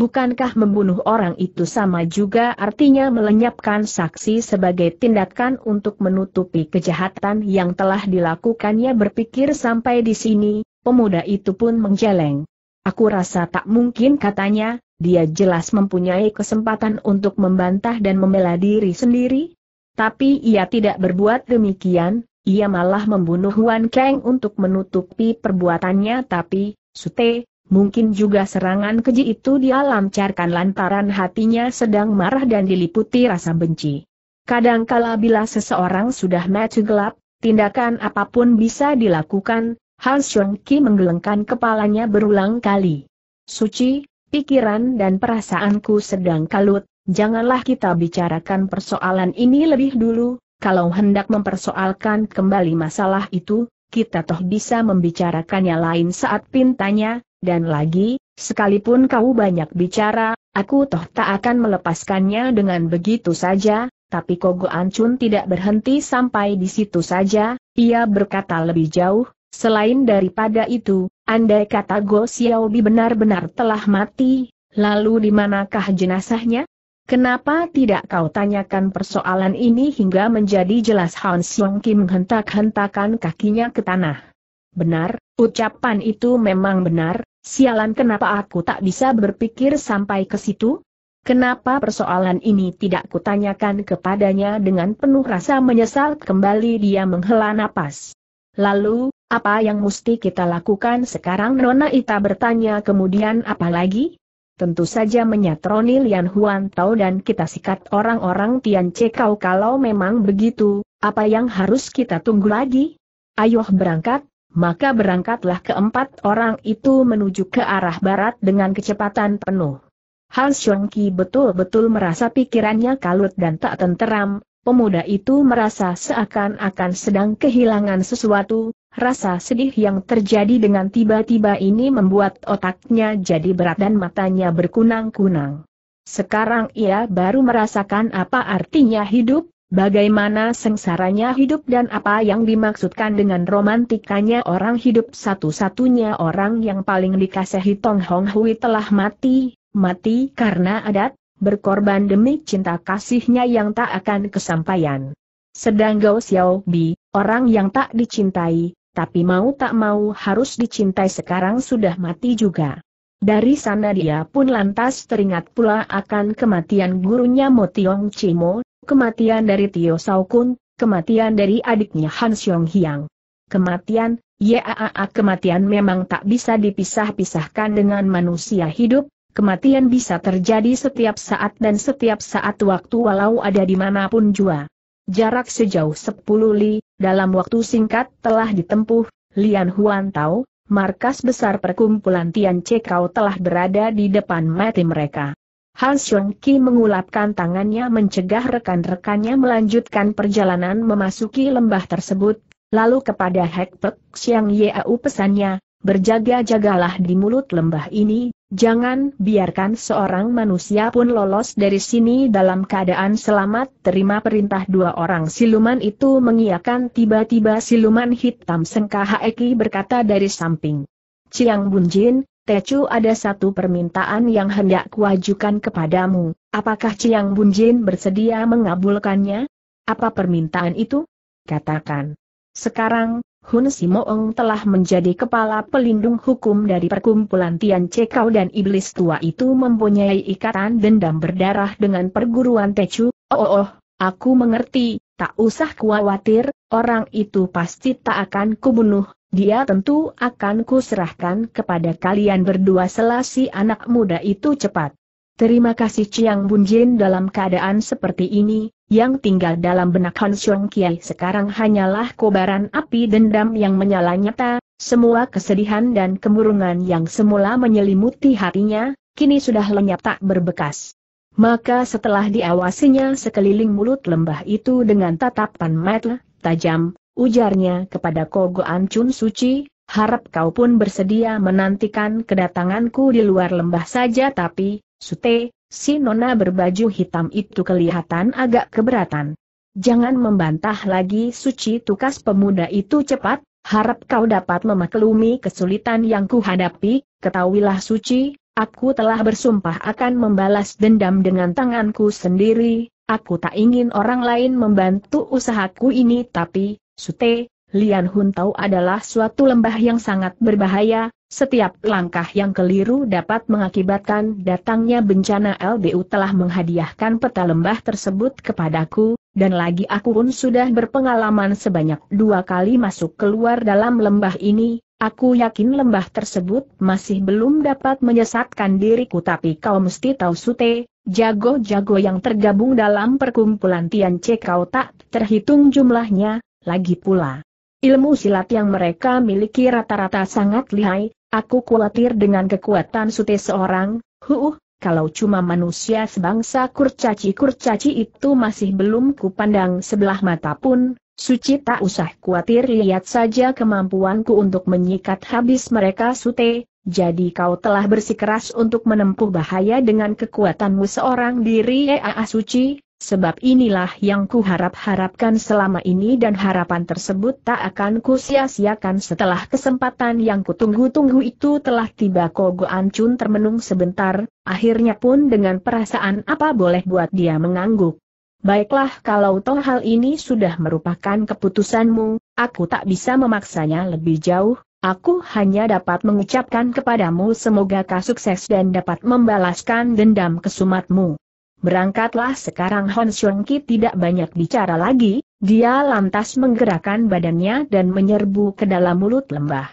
[SPEAKER 1] Bukankah membunuh orang itu sama juga artinya melenyapkan saksi sebagai tindakan untuk menutupi kejahatan yang telah dilakukannya berpikir sampai di sini, pemuda itu pun menjeleng. Aku rasa tak mungkin katanya, dia jelas mempunyai kesempatan untuk membantah dan membela diri sendiri. Tapi ia tidak berbuat demikian, ia malah membunuh Wan Kang untuk menutupi perbuatannya tapi, Sute, mungkin juga serangan keji itu dia lancarkan lantaran hatinya sedang marah dan diliputi rasa benci. Kadangkala bila seseorang sudah mati gelap, tindakan apapun bisa dilakukan, Han Xiong Ki menggelengkan kepalanya berulang kali. Suci, pikiran dan perasaanku sedang kalut, janganlah kita bicarakan persoalan ini lebih dulu, kalau hendak mempersoalkan kembali masalah itu, kita toh bisa membicarakannya lain saat pintanya, dan lagi, sekalipun kau banyak bicara, aku toh tak akan melepaskannya dengan begitu saja, tapi Kogo Ancun tidak berhenti sampai di situ saja, ia berkata lebih jauh, selain daripada itu, andai kata Go Xiaobi benar-benar telah mati, lalu di manakah jenazahnya? Kenapa tidak kau tanyakan persoalan ini hingga menjadi jelas Han Seong Kim hentak-hentakan kakinya ke tanah. Benar, ucapan itu memang benar, sialan kenapa aku tak bisa berpikir sampai ke situ? Kenapa persoalan ini tidak kutanyakan kepadanya dengan penuh rasa menyesal kembali dia menghela napas. Lalu, apa yang mesti kita lakukan sekarang Nona Ita bertanya kemudian apa lagi? tentu saja menyatroni Lian Huan Tao dan kita sikat orang-orang Tian kau kalau memang begitu, apa yang harus kita tunggu lagi? Ayo berangkat, maka berangkatlah keempat orang itu menuju ke arah barat dengan kecepatan penuh. Hal Xiongqi betul-betul merasa pikirannya kalut dan tak tenteram, pemuda itu merasa seakan-akan sedang kehilangan sesuatu, Rasa sedih yang terjadi dengan tiba-tiba ini membuat otaknya jadi berat dan matanya berkunang-kunang. Sekarang ia baru merasakan apa artinya hidup, bagaimana sengsaranya hidup dan apa yang dimaksudkan dengan romantikanya orang hidup satu-satunya orang yang paling dikasihi Tong Hong Hui telah mati, mati karena adat, berkorban demi cinta kasihnya yang tak akan kesampaian. Sedang Gao Xiao Bi, orang yang tak dicintai, tapi mau tak mau harus dicintai sekarang sudah mati juga. Dari sana dia pun lantas teringat pula akan kematian gurunya Tiong Chimo, kematian dari Tio Saukun, kematian dari adiknya Han Xiong Hiang. Kematian, yaa kematian memang tak bisa dipisah-pisahkan dengan manusia hidup, kematian bisa terjadi setiap saat dan setiap saat waktu walau ada di manapun jua. Jarak sejauh 10 li, dalam waktu singkat telah ditempuh, Lian Huan tahu, markas besar perkumpulan Tian Kau telah berada di depan mati mereka. Han Xiong Ki mengulapkan tangannya mencegah rekan-rekannya melanjutkan perjalanan memasuki lembah tersebut, lalu kepada Hek Pek Ye Yeau pesannya, berjaga-jagalah di mulut lembah ini, Jangan biarkan seorang manusia pun lolos dari sini dalam keadaan selamat. Terima perintah dua orang siluman itu mengiakan tiba-tiba siluman hitam Sengkahaeki berkata dari samping. Ciang Bunjin, Techu ada satu permintaan yang hendak kuajukan kepadamu. Apakah Ciang Bunjin bersedia mengabulkannya? Apa permintaan itu? Katakan. Sekarang, Hun Simoong telah menjadi kepala pelindung hukum dari perkumpulan Tian Cekau dan iblis tua itu mempunyai ikatan dendam berdarah dengan perguruan Techu. Oh, oh, oh, aku mengerti, tak usah khawatir, orang itu pasti tak akan kubunuh, dia tentu akan kuserahkan kepada kalian berdua selasi anak muda itu cepat. Terima kasih Chiang Bunjin dalam keadaan seperti ini, yang tinggal dalam benak Han Xiong Kiai sekarang hanyalah kobaran api dendam yang menyala nyata, semua kesedihan dan kemurungan yang semula menyelimuti hatinya, kini sudah lenyap tak berbekas. Maka setelah diawasinya sekeliling mulut lembah itu dengan tatapan mata tajam, ujarnya kepada Kogo Ancun Suci, harap kau pun bersedia menantikan kedatanganku di luar lembah saja tapi, Sute, Si nona berbaju hitam itu kelihatan agak keberatan. Jangan membantah lagi suci tukas pemuda itu cepat, harap kau dapat memaklumi kesulitan yang kuhadapi, ketahuilah suci, aku telah bersumpah akan membalas dendam dengan tanganku sendiri, aku tak ingin orang lain membantu usahaku ini tapi, Sute, Lian Hun Tau adalah suatu lembah yang sangat berbahaya, setiap langkah yang keliru dapat mengakibatkan datangnya bencana LBU telah menghadiahkan peta lembah tersebut kepadaku, dan lagi aku pun sudah berpengalaman sebanyak dua kali masuk keluar dalam lembah ini, aku yakin lembah tersebut masih belum dapat menyesatkan diriku tapi kau mesti tahu sute, jago-jago yang tergabung dalam perkumpulan Tian Che kau tak terhitung jumlahnya, lagi pula. Ilmu silat yang mereka miliki rata-rata sangat lihai, Aku khawatir dengan kekuatan sute seorang, huuh, kalau cuma manusia sebangsa kurcaci-kurcaci itu masih belum kupandang sebelah mata pun, suci tak usah khawatir lihat saja kemampuanku untuk menyikat habis mereka sute, jadi kau telah bersikeras untuk menempuh bahaya dengan kekuatanmu seorang diri ya, Suci, Sebab inilah yang kuharap-harapkan selama ini dan harapan tersebut tak akan kusia-siakan setelah kesempatan yang kutunggu-tunggu itu telah tiba Kogo Ancun termenung sebentar, akhirnya pun dengan perasaan apa boleh buat dia mengangguk. Baiklah kalau toh hal ini sudah merupakan keputusanmu, aku tak bisa memaksanya lebih jauh, Aku hanya dapat mengucapkan kepadamu semoga kau sukses dan dapat membalaskan dendam kesumatmu. Berangkatlah sekarang Hon Xiong Ki tidak banyak bicara lagi, dia lantas menggerakkan badannya dan menyerbu ke dalam mulut lembah.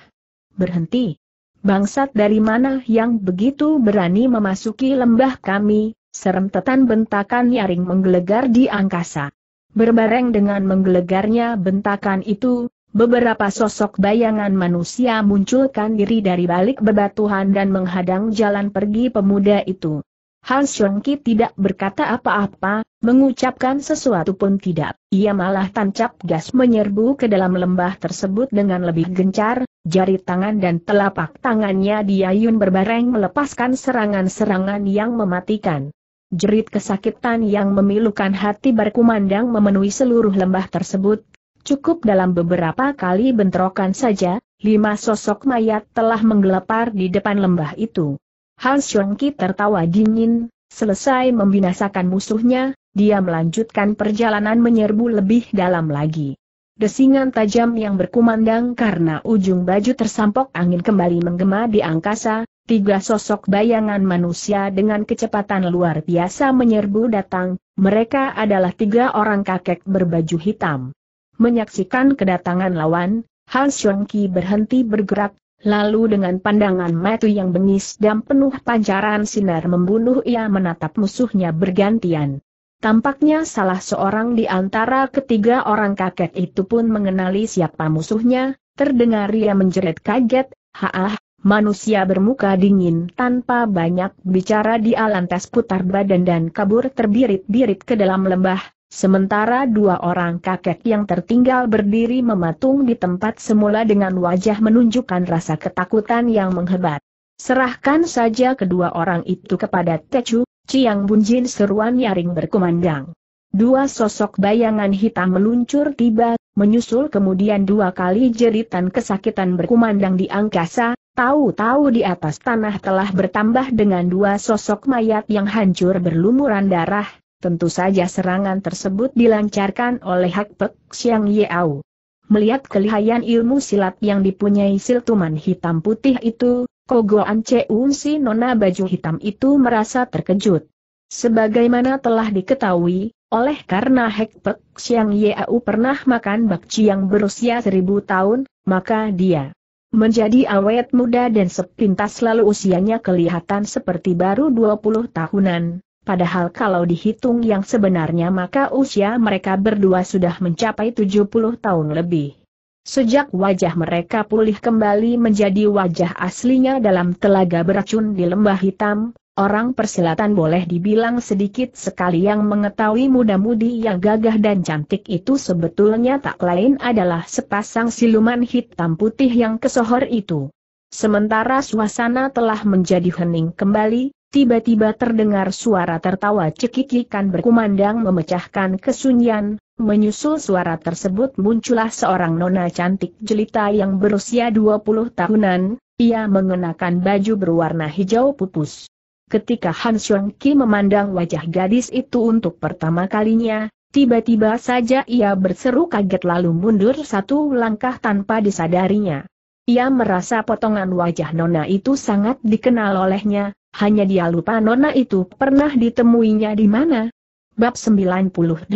[SPEAKER 1] Berhenti. Bangsat dari mana yang begitu berani memasuki lembah kami, Serem tetan bentakan nyaring menggelegar di angkasa. Berbareng dengan menggelegarnya bentakan itu, Beberapa sosok bayangan manusia munculkan diri dari balik bebatuhan dan menghadang jalan pergi pemuda itu. Hans Ki tidak berkata apa-apa, mengucapkan sesuatu pun tidak. Ia malah tancap gas menyerbu ke dalam lembah tersebut dengan lebih gencar, jari tangan dan telapak tangannya diayun berbareng melepaskan serangan-serangan yang mematikan. Jerit kesakitan yang memilukan hati berkumandang memenuhi seluruh lembah tersebut, Cukup dalam beberapa kali bentrokan saja, lima sosok mayat telah menggelepar di depan lembah itu. Hans Ki tertawa dingin, selesai membinasakan musuhnya, dia melanjutkan perjalanan menyerbu lebih dalam lagi. Desingan tajam yang berkumandang karena ujung baju tersampok angin kembali menggema di angkasa, tiga sosok bayangan manusia dengan kecepatan luar biasa menyerbu datang, mereka adalah tiga orang kakek berbaju hitam. Menyaksikan kedatangan lawan, Hans Ki berhenti bergerak, Lalu dengan pandangan metu yang bengis dan penuh pancaran sinar membunuh ia menatap musuhnya bergantian. Tampaknya salah seorang di antara ketiga orang kakek itu pun mengenali siapa musuhnya, terdengar ia menjerit kaget, haah, manusia bermuka dingin tanpa banyak bicara di lantas putar badan dan kabur terbirit-birit ke dalam lembah, Sementara dua orang kakek yang tertinggal berdiri mematung di tempat semula dengan wajah menunjukkan rasa ketakutan yang menghebat. Serahkan saja kedua orang itu kepada Techu, Ciang Bunjin seruan nyaring berkumandang. Dua sosok bayangan hitam meluncur tiba, menyusul kemudian dua kali jeritan kesakitan berkumandang di angkasa, tahu-tahu di atas tanah telah bertambah dengan dua sosok mayat yang hancur berlumuran darah, Tentu saja serangan tersebut dilancarkan oleh Hak Pek Xiang Yeau. Melihat kelihayan ilmu silat yang dipunyai siltuman hitam putih itu, Kogoan Ceun si nona baju hitam itu merasa terkejut. Sebagaimana telah diketahui, oleh karena Hek Pek Xiang Yau pernah makan bakci yang berusia seribu tahun, maka dia menjadi awet muda dan sepintas lalu usianya kelihatan seperti baru 20 tahunan. Padahal kalau dihitung yang sebenarnya maka usia mereka berdua sudah mencapai 70 tahun lebih. Sejak wajah mereka pulih kembali menjadi wajah aslinya dalam telaga beracun di lembah hitam, orang persilatan boleh dibilang sedikit sekali yang mengetahui muda-mudi yang gagah dan cantik itu sebetulnya tak lain adalah sepasang siluman hitam putih yang kesohor itu. Sementara suasana telah menjadi hening kembali, Tiba-tiba terdengar suara tertawa cekikikan berkumandang memecahkan kesunyian, menyusul suara tersebut muncullah seorang nona cantik jelita yang berusia 20 tahunan, ia mengenakan baju berwarna hijau pupus. Ketika Han Xiong Ki memandang wajah gadis itu untuk pertama kalinya, tiba-tiba saja ia berseru kaget lalu mundur satu langkah tanpa disadarinya. Ia merasa potongan wajah nona itu sangat dikenal olehnya, hanya dia lupa nona itu pernah ditemuinya di mana. Bab 98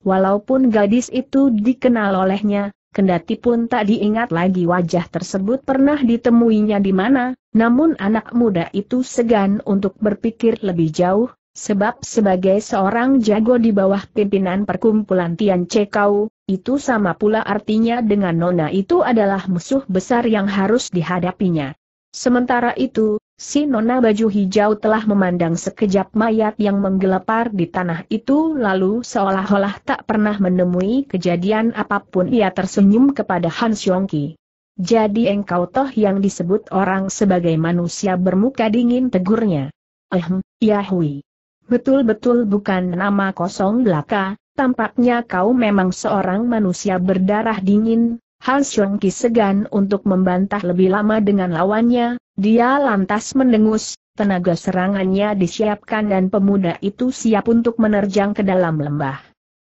[SPEAKER 1] Walaupun gadis itu dikenal olehnya, kendati pun tak diingat lagi wajah tersebut pernah ditemuinya di mana, namun anak muda itu segan untuk berpikir lebih jauh, sebab sebagai seorang jago di bawah pimpinan perkumpulan Tian Cekau, itu sama pula artinya dengan nona itu adalah musuh besar yang harus dihadapinya. Sementara itu, Si nona baju hijau telah memandang sekejap mayat yang menggelepar di tanah itu lalu seolah-olah tak pernah menemui kejadian apapun ia tersenyum kepada Han Yongki. Jadi engkau toh yang disebut orang sebagai manusia bermuka dingin tegurnya. Ehm, Yahui. Betul-betul bukan nama kosong belaka, tampaknya kau memang seorang manusia berdarah dingin. Han Yongki segan untuk membantah lebih lama dengan lawannya, dia lantas mendengus, tenaga serangannya disiapkan dan pemuda itu siap untuk menerjang ke dalam lembah.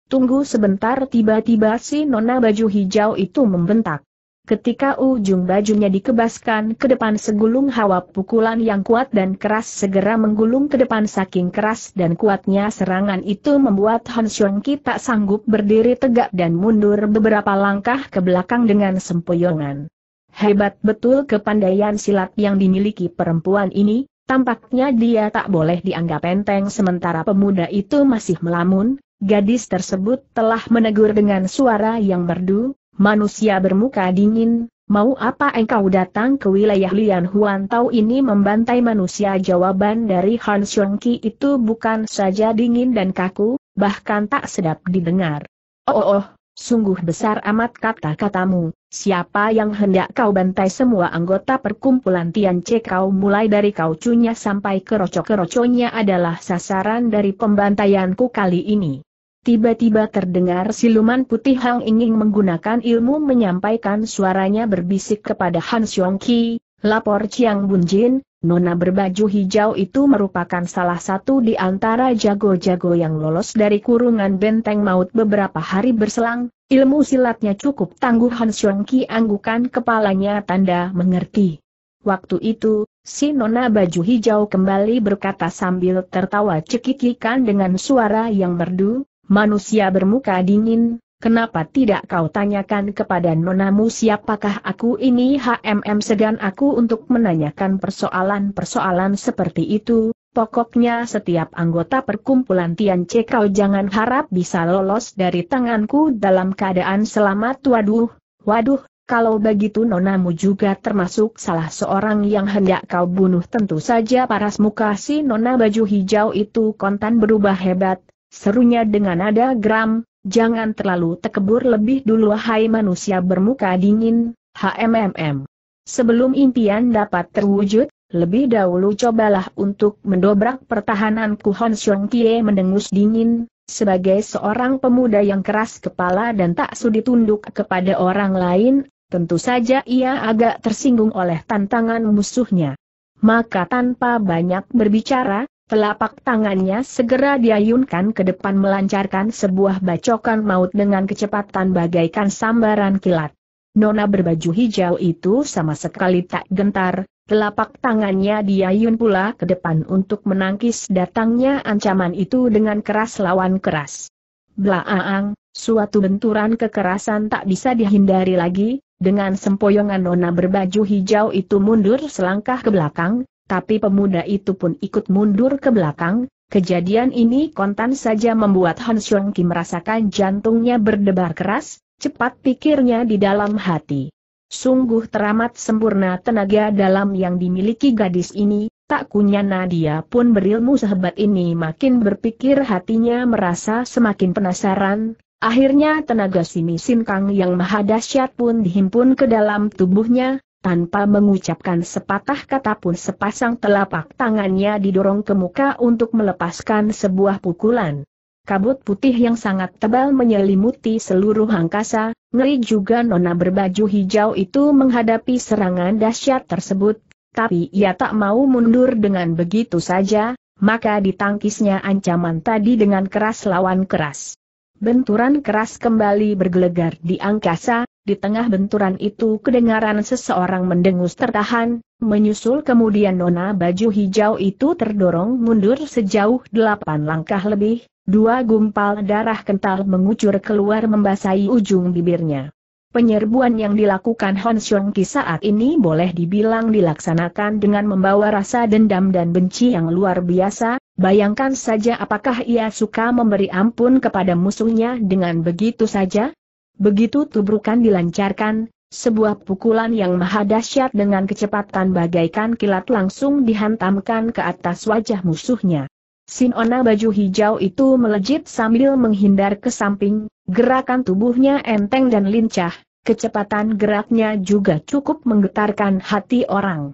[SPEAKER 1] Tunggu sebentar tiba-tiba si nona baju hijau itu membentak. Ketika ujung bajunya dikebaskan ke depan segulung hawa pukulan yang kuat dan keras segera menggulung ke depan saking keras dan kuatnya serangan itu membuat Han Xiong Ki tak sanggup berdiri tegak dan mundur beberapa langkah ke belakang dengan sempoyongan. Hebat betul kepandaian silat yang dimiliki perempuan ini, tampaknya dia tak boleh dianggap enteng sementara pemuda itu masih melamun, gadis tersebut telah menegur dengan suara yang merdu, manusia bermuka dingin, mau apa engkau datang ke wilayah Lian Huan Tau ini membantai manusia jawaban dari Han Xiong Ki itu bukan saja dingin dan kaku, bahkan tak sedap didengar. Oh oh oh, Sungguh besar amat kata-katamu, siapa yang hendak kau bantai semua anggota perkumpulan Tian Che kau mulai dari kaucunya sampai kerocok-keroconya adalah sasaran dari pembantaianku kali ini. Tiba-tiba terdengar siluman putih Hang ingin menggunakan ilmu menyampaikan suaranya berbisik kepada Han Xiong Ki, lapor Chiang Bunjin, Nona berbaju hijau itu merupakan salah satu di antara jago-jago yang lolos dari kurungan benteng maut beberapa hari berselang, ilmu silatnya cukup tangguh Han Xiong anggukan kepalanya tanda mengerti. Waktu itu, si Nona baju hijau kembali berkata sambil tertawa cekikikan dengan suara yang merdu, manusia bermuka dingin, Kenapa tidak kau tanyakan kepada nonamu siapakah aku ini HMM segan aku untuk menanyakan persoalan-persoalan seperti itu, pokoknya setiap anggota perkumpulan Tian Che kau jangan harap bisa lolos dari tanganku dalam keadaan selamat waduh, waduh, kalau begitu nonamu juga termasuk salah seorang yang hendak kau bunuh tentu saja paras muka si nona baju hijau itu kontan berubah hebat, serunya dengan nada gram. Jangan terlalu tekebur lebih dulu hai manusia bermuka dingin, HMMM. Sebelum impian dapat terwujud, lebih dahulu cobalah untuk mendobrak pertahanan Hon Xiong Kie mendengus dingin, sebagai seorang pemuda yang keras kepala dan tak sudi tunduk kepada orang lain, tentu saja ia agak tersinggung oleh tantangan musuhnya. Maka tanpa banyak berbicara, Telapak tangannya segera diayunkan ke depan melancarkan sebuah bacokan maut dengan kecepatan bagaikan sambaran kilat. Nona berbaju hijau itu sama sekali tak gentar, telapak tangannya diayun pula ke depan untuk menangkis datangnya ancaman itu dengan keras lawan keras. Blaaang, suatu benturan kekerasan tak bisa dihindari lagi, dengan sempoyongan nona berbaju hijau itu mundur selangkah ke belakang, tapi pemuda itu pun ikut mundur ke belakang, kejadian ini kontan saja membuat Han Xiong Ki merasakan jantungnya berdebar keras, cepat pikirnya di dalam hati. Sungguh teramat sempurna tenaga dalam yang dimiliki gadis ini, tak kunyana dia pun berilmu sehebat ini makin berpikir hatinya merasa semakin penasaran, akhirnya tenaga Simi Sin Kang yang maha dahsyat pun dihimpun ke dalam tubuhnya, tanpa mengucapkan sepatah kata pun sepasang telapak tangannya didorong ke muka untuk melepaskan sebuah pukulan. Kabut putih yang sangat tebal menyelimuti seluruh angkasa, ngeri juga nona berbaju hijau itu menghadapi serangan dahsyat tersebut, tapi ia tak mau mundur dengan begitu saja, maka ditangkisnya ancaman tadi dengan keras lawan keras. Benturan keras kembali bergelegar di angkasa, di tengah benturan itu kedengaran seseorang mendengus tertahan, menyusul kemudian nona baju hijau itu terdorong mundur sejauh delapan langkah lebih, dua gumpal darah kental mengucur keluar membasahi ujung bibirnya. Penyerbuan yang dilakukan Hon Xiong Ki saat ini boleh dibilang dilaksanakan dengan membawa rasa dendam dan benci yang luar biasa, Bayangkan saja apakah ia suka memberi ampun kepada musuhnya dengan begitu saja? Begitu tubrukan dilancarkan, sebuah pukulan yang maha dahsyat dengan kecepatan bagaikan kilat langsung dihantamkan ke atas wajah musuhnya. Sinona baju hijau itu melejit sambil menghindar ke samping, gerakan tubuhnya enteng dan lincah, kecepatan geraknya juga cukup menggetarkan hati orang.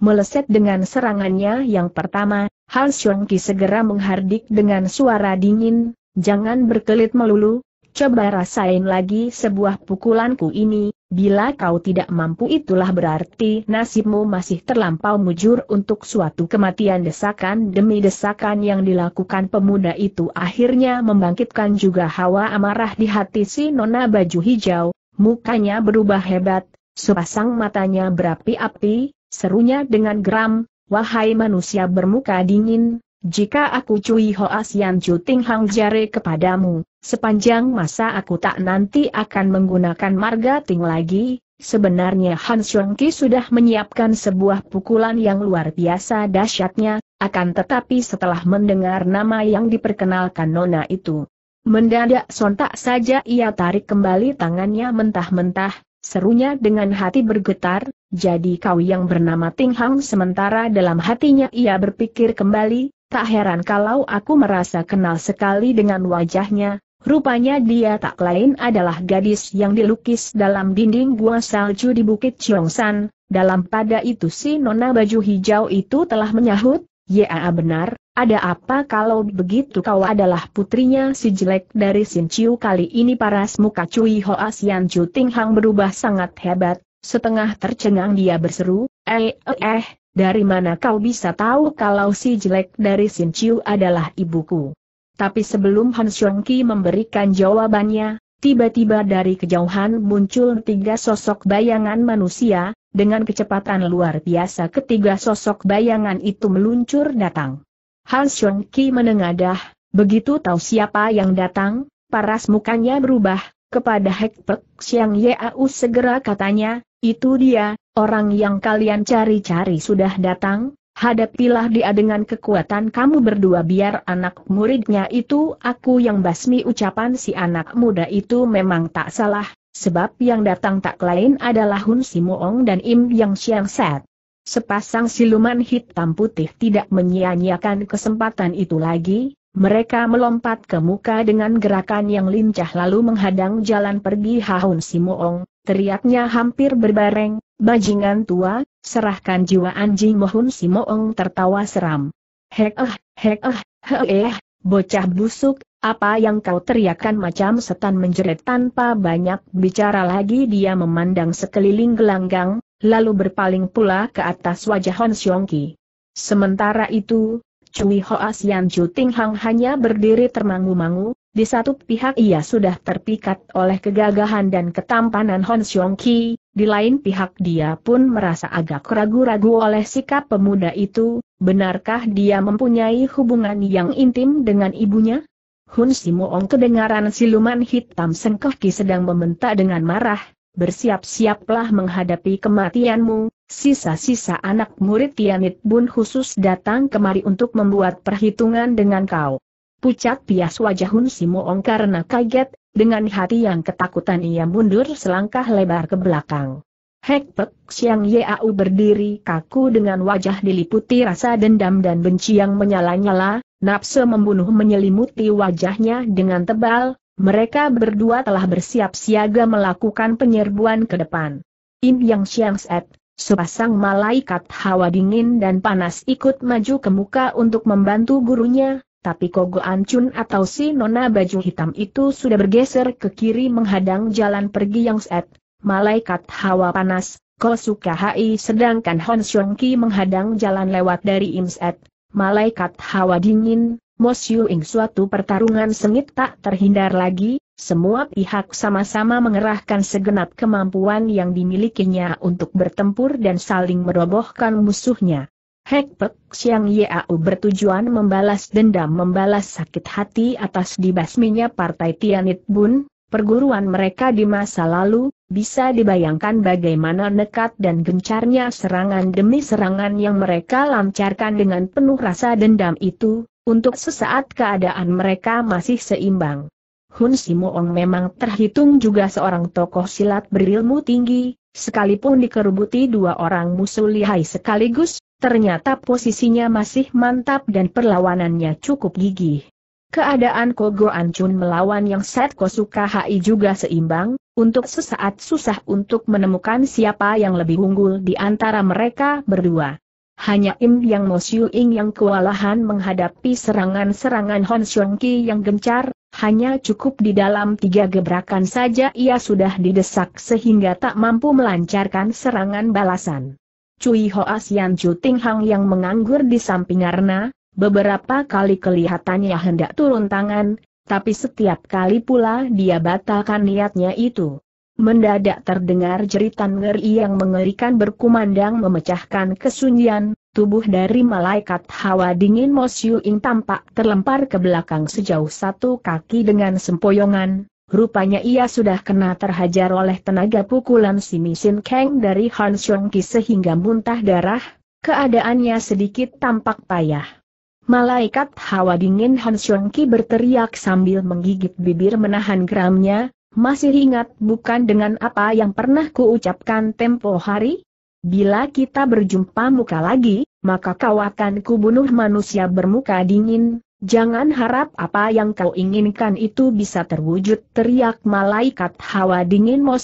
[SPEAKER 1] Meleset dengan serangannya yang pertama, Hal Ki segera menghardik dengan suara dingin, jangan berkelit melulu, coba rasain lagi sebuah pukulanku ini, bila kau tidak mampu itulah berarti nasibmu masih terlampau mujur untuk suatu kematian desakan demi desakan yang dilakukan pemuda itu akhirnya membangkitkan juga hawa amarah di hati si nona baju hijau, mukanya berubah hebat, sepasang matanya berapi-api, serunya dengan geram, wahai manusia bermuka dingin, jika aku cuy Hoas yang Ju Hang Jare kepadamu, sepanjang masa aku tak nanti akan menggunakan marga Ting lagi, sebenarnya Han Xiong sudah menyiapkan sebuah pukulan yang luar biasa dahsyatnya, akan tetapi setelah mendengar nama yang diperkenalkan Nona itu, mendadak sontak saja ia tarik kembali tangannya mentah-mentah, Serunya dengan hati bergetar, jadi kau yang bernama Ting Hang sementara dalam hatinya ia berpikir kembali, tak heran kalau aku merasa kenal sekali dengan wajahnya, rupanya dia tak lain adalah gadis yang dilukis dalam dinding gua salju di Bukit Cheongsan, dalam pada itu si nona baju hijau itu telah menyahut, ya benar, ada apa kalau begitu kau adalah putrinya si jelek dari Sin Chiu kali ini paras muka Cui Hoa Sian Chu Ting Hang berubah sangat hebat, setengah tercengang dia berseru, eh eh eh, dari mana kau bisa tahu kalau si jelek dari Sin Chiu adalah ibuku? Tapi sebelum Han Ki memberikan jawabannya, tiba-tiba dari kejauhan muncul tiga sosok bayangan manusia, dengan kecepatan luar biasa ketiga sosok bayangan itu meluncur datang. Han Xiong Ki menengadah, begitu tahu siapa yang datang, paras mukanya berubah, kepada Hek Pek Xiang Yau segera katanya, itu dia, orang yang kalian cari-cari sudah datang, hadapilah dia dengan kekuatan kamu berdua biar anak muridnya itu aku yang basmi ucapan si anak muda itu memang tak salah, sebab yang datang tak lain adalah Hun Simoong dan Im Yang Xiang Set. Sepasang siluman hitam putih tidak menyia-nyiakan kesempatan itu lagi, mereka melompat ke muka dengan gerakan yang lincah lalu menghadang jalan pergi Haun Simoong, teriaknya hampir berbareng, bajingan tua, serahkan jiwa anjing Mohun Simoong tertawa seram. Hek eh, hek eh, hek eh, bocah busuk, apa yang kau teriakan macam setan menjerit tanpa banyak bicara lagi dia memandang sekeliling gelanggang, lalu berpaling pula ke atas wajah Hon Xiong Ki. Sementara itu, Cui Hoas Yan Ju Ting Hang hanya berdiri termangu-mangu, di satu pihak ia sudah terpikat oleh kegagahan dan ketampanan Hon Xiong Ki, di lain pihak dia pun merasa agak ragu-ragu oleh sikap pemuda itu, benarkah dia mempunyai hubungan yang intim dengan ibunya? Hun Simoong kedengaran siluman hitam sengkoki sedang membentak dengan marah, bersiap-siaplah menghadapi kematianmu, sisa-sisa anak murid Tianit Bun khusus datang kemari untuk membuat perhitungan dengan kau. Pucat pias wajah Hun Simoong karena kaget, dengan hati yang ketakutan ia mundur selangkah lebar ke belakang. Hek Pek Siang Yeau berdiri kaku dengan wajah diliputi rasa dendam dan benci yang menyala-nyala, nafsu membunuh menyelimuti wajahnya dengan tebal, mereka berdua telah bersiap siaga melakukan penyerbuan ke depan. In Yang Set, sepasang malaikat hawa dingin dan panas ikut maju ke muka untuk membantu gurunya, tapi Kogo Ancun atau si nona baju hitam itu sudah bergeser ke kiri menghadang jalan pergi Yang Set, malaikat hawa panas, Kosuka Hai sedangkan Hon Xiong Ki menghadang jalan lewat dari Im Set, malaikat hawa dingin, Mosiu Ing suatu pertarungan sengit tak terhindar lagi, semua pihak sama-sama mengerahkan segenap kemampuan yang dimilikinya untuk bertempur dan saling merobohkan musuhnya. Hek Pek Siang Yau bertujuan membalas dendam membalas sakit hati atas dibasminya Partai Tianit Bun, perguruan mereka di masa lalu, bisa dibayangkan bagaimana nekat dan gencarnya serangan demi serangan yang mereka lancarkan dengan penuh rasa dendam itu, untuk sesaat keadaan mereka masih seimbang. Hun Simoong memang terhitung juga seorang tokoh silat berilmu tinggi, sekalipun dikerubuti dua orang musuh lihai sekaligus, ternyata posisinya masih mantap dan perlawanannya cukup gigih. Keadaan Kogo Ancun melawan yang Set Kosuka Hai juga seimbang, untuk sesaat susah untuk menemukan siapa yang lebih unggul di antara mereka berdua. Hanya Im Yang Mo Siu Ing yang kewalahan menghadapi serangan-serangan Hon Xiong Ki yang gencar, hanya cukup di dalam tiga gebrakan saja ia sudah didesak sehingga tak mampu melancarkan serangan balasan. Cui Hoas Yan Chu Ting Hang yang menganggur di samping Arna, beberapa kali kelihatannya hendak turun tangan, tapi setiap kali pula dia batalkan niatnya itu. Mendadak terdengar jeritan ngeri yang mengerikan berkumandang memecahkan kesunyian, tubuh dari malaikat hawa dingin Mosyu Ing tampak terlempar ke belakang sejauh satu kaki dengan sempoyongan, rupanya ia sudah kena terhajar oleh tenaga pukulan si Misin Kang dari Han Xiong Ki sehingga muntah darah, keadaannya sedikit tampak payah. Malaikat hawa dingin Han Xiong Ki berteriak sambil menggigit bibir menahan geramnya, masih ingat bukan dengan apa yang pernah kuucapkan tempo hari? Bila kita berjumpa muka lagi, maka kau akan kubunuh manusia bermuka dingin, jangan harap apa yang kau inginkan itu bisa terwujud teriak malaikat hawa dingin Mo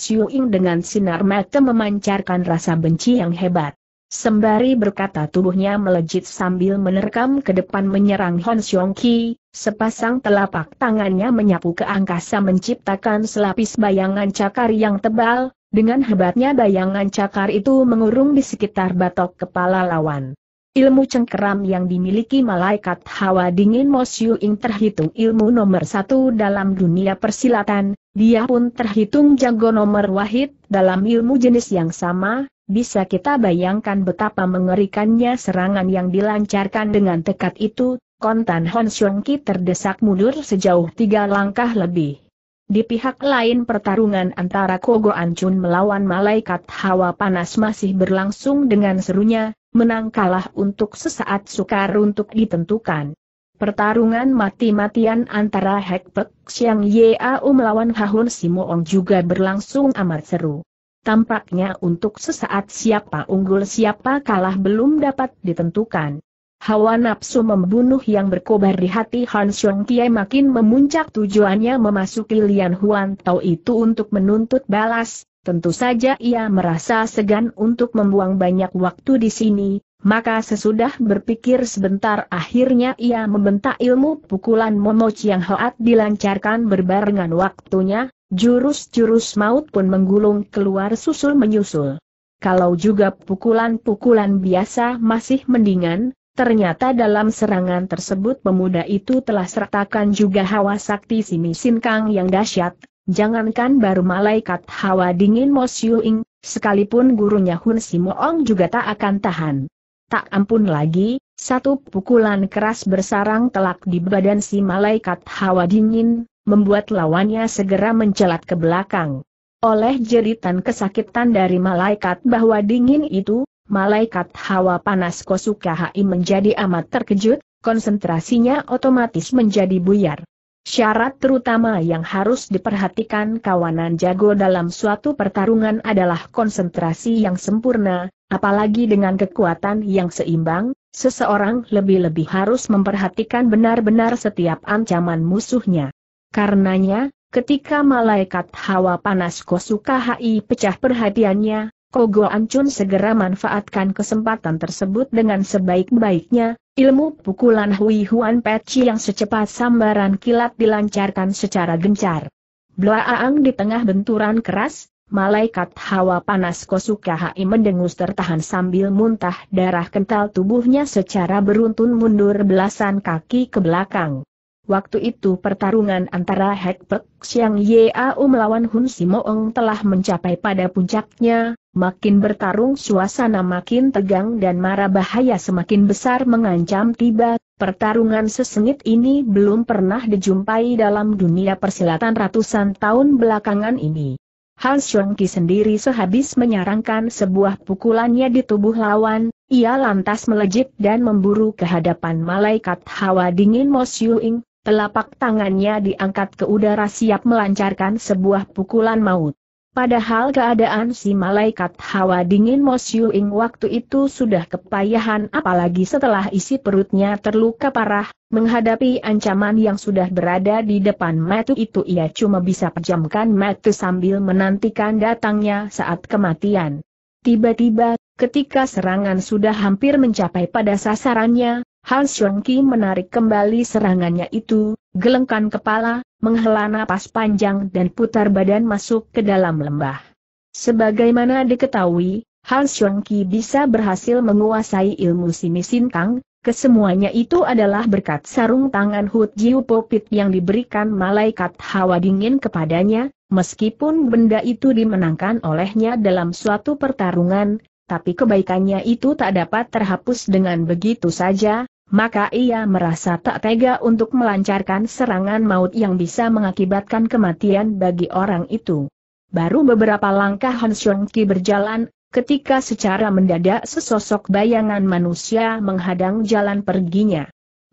[SPEAKER 1] dengan sinar mata memancarkan rasa benci yang hebat. Sembari berkata tubuhnya melejit sambil menerkam ke depan menyerang Hon Xiong Ki, sepasang telapak tangannya menyapu ke angkasa menciptakan selapis bayangan cakar yang tebal, dengan hebatnya bayangan cakar itu mengurung di sekitar batok kepala lawan. Ilmu cengkeram yang dimiliki malaikat hawa dingin Mo Ing terhitung ilmu nomor satu dalam dunia persilatan, dia pun terhitung jago nomor wahid dalam ilmu jenis yang sama, bisa kita bayangkan betapa mengerikannya serangan yang dilancarkan dengan tekad itu, kontan Hon Xiong Ki terdesak mundur sejauh tiga langkah lebih. Di pihak lain pertarungan antara Kogo Ancun melawan malaikat hawa panas masih berlangsung dengan serunya, menang kalah untuk sesaat sukar untuk ditentukan. Pertarungan mati-matian antara Hek Pek Xiang Yau melawan Hahun Simoong juga berlangsung amat seru. Tampaknya untuk sesaat siapa unggul siapa kalah belum dapat ditentukan. Hawa nafsu membunuh yang berkobar di hati Han Xiong Kie makin memuncak tujuannya memasuki Lian Huan Tao itu untuk menuntut balas, tentu saja ia merasa segan untuk membuang banyak waktu di sini, maka sesudah berpikir sebentar akhirnya ia membentak ilmu pukulan Momo Chiang Hoat dilancarkan berbarengan waktunya, jurus-jurus maut pun menggulung keluar susul menyusul. Kalau juga pukulan-pukulan biasa masih mendingan, ternyata dalam serangan tersebut pemuda itu telah sertakan juga hawa sakti Simi kang yang dahsyat, jangankan baru malaikat hawa dingin Mo Siu Ing, sekalipun gurunya Hun Simoong juga tak akan tahan. Tak ampun lagi, satu pukulan keras bersarang telak di badan si malaikat hawa dingin, membuat lawannya segera mencelat ke belakang. Oleh jeritan kesakitan dari malaikat bahwa dingin itu, malaikat hawa panas Kosuka Hai menjadi amat terkejut, konsentrasinya otomatis menjadi buyar. Syarat terutama yang harus diperhatikan kawanan jago dalam suatu pertarungan adalah konsentrasi yang sempurna, Apalagi dengan kekuatan yang seimbang, seseorang lebih-lebih harus memperhatikan benar-benar setiap ancaman musuhnya. Karenanya, ketika malaikat hawa panas Kosuka Hai pecah perhatiannya, Kogo Ancun segera manfaatkan kesempatan tersebut dengan sebaik-baiknya, ilmu pukulan Hui Huan Peci yang secepat sambaran kilat dilancarkan secara gencar. Blaaang di tengah benturan keras, Malaikat hawa panas Kosuka Hai mendengus tertahan sambil muntah darah kental tubuhnya secara beruntun mundur belasan kaki ke belakang. Waktu itu pertarungan antara Hek Pek Xiang Yao melawan Hun Simoeng telah mencapai pada puncaknya, makin bertarung suasana makin tegang dan mara bahaya semakin besar mengancam tiba, pertarungan sesengit ini belum pernah dijumpai dalam dunia persilatan ratusan tahun belakangan ini. Hans Ki sendiri sehabis menyarankan sebuah pukulannya di tubuh lawan, ia lantas melejit dan memburu ke hadapan malaikat hawa dingin Mo Ing, telapak tangannya diangkat ke udara siap melancarkan sebuah pukulan maut. Padahal keadaan si malaikat hawa dingin Mosyu Ing waktu itu sudah kepayahan apalagi setelah isi perutnya terluka parah, menghadapi ancaman yang sudah berada di depan mata itu ia cuma bisa pejamkan mata sambil menantikan datangnya saat kematian. Tiba-tiba, ketika serangan sudah hampir mencapai pada sasarannya, Han Xiongki menarik kembali serangannya itu, gelengkan kepala, menghela napas panjang dan putar badan masuk ke dalam lembah. Sebagaimana diketahui, Han Ki bisa berhasil menguasai ilmu Simi Sintang, kesemuanya itu adalah berkat sarung tangan Hu Jiu Popit yang diberikan malaikat hawa dingin kepadanya, meskipun benda itu dimenangkan olehnya dalam suatu pertarungan, tapi kebaikannya itu tak dapat terhapus dengan begitu saja, maka ia merasa tak tega untuk melancarkan serangan maut yang bisa mengakibatkan kematian bagi orang itu. Baru beberapa langkah Han Xiong Ki berjalan, ketika secara mendadak sesosok bayangan manusia menghadang jalan perginya.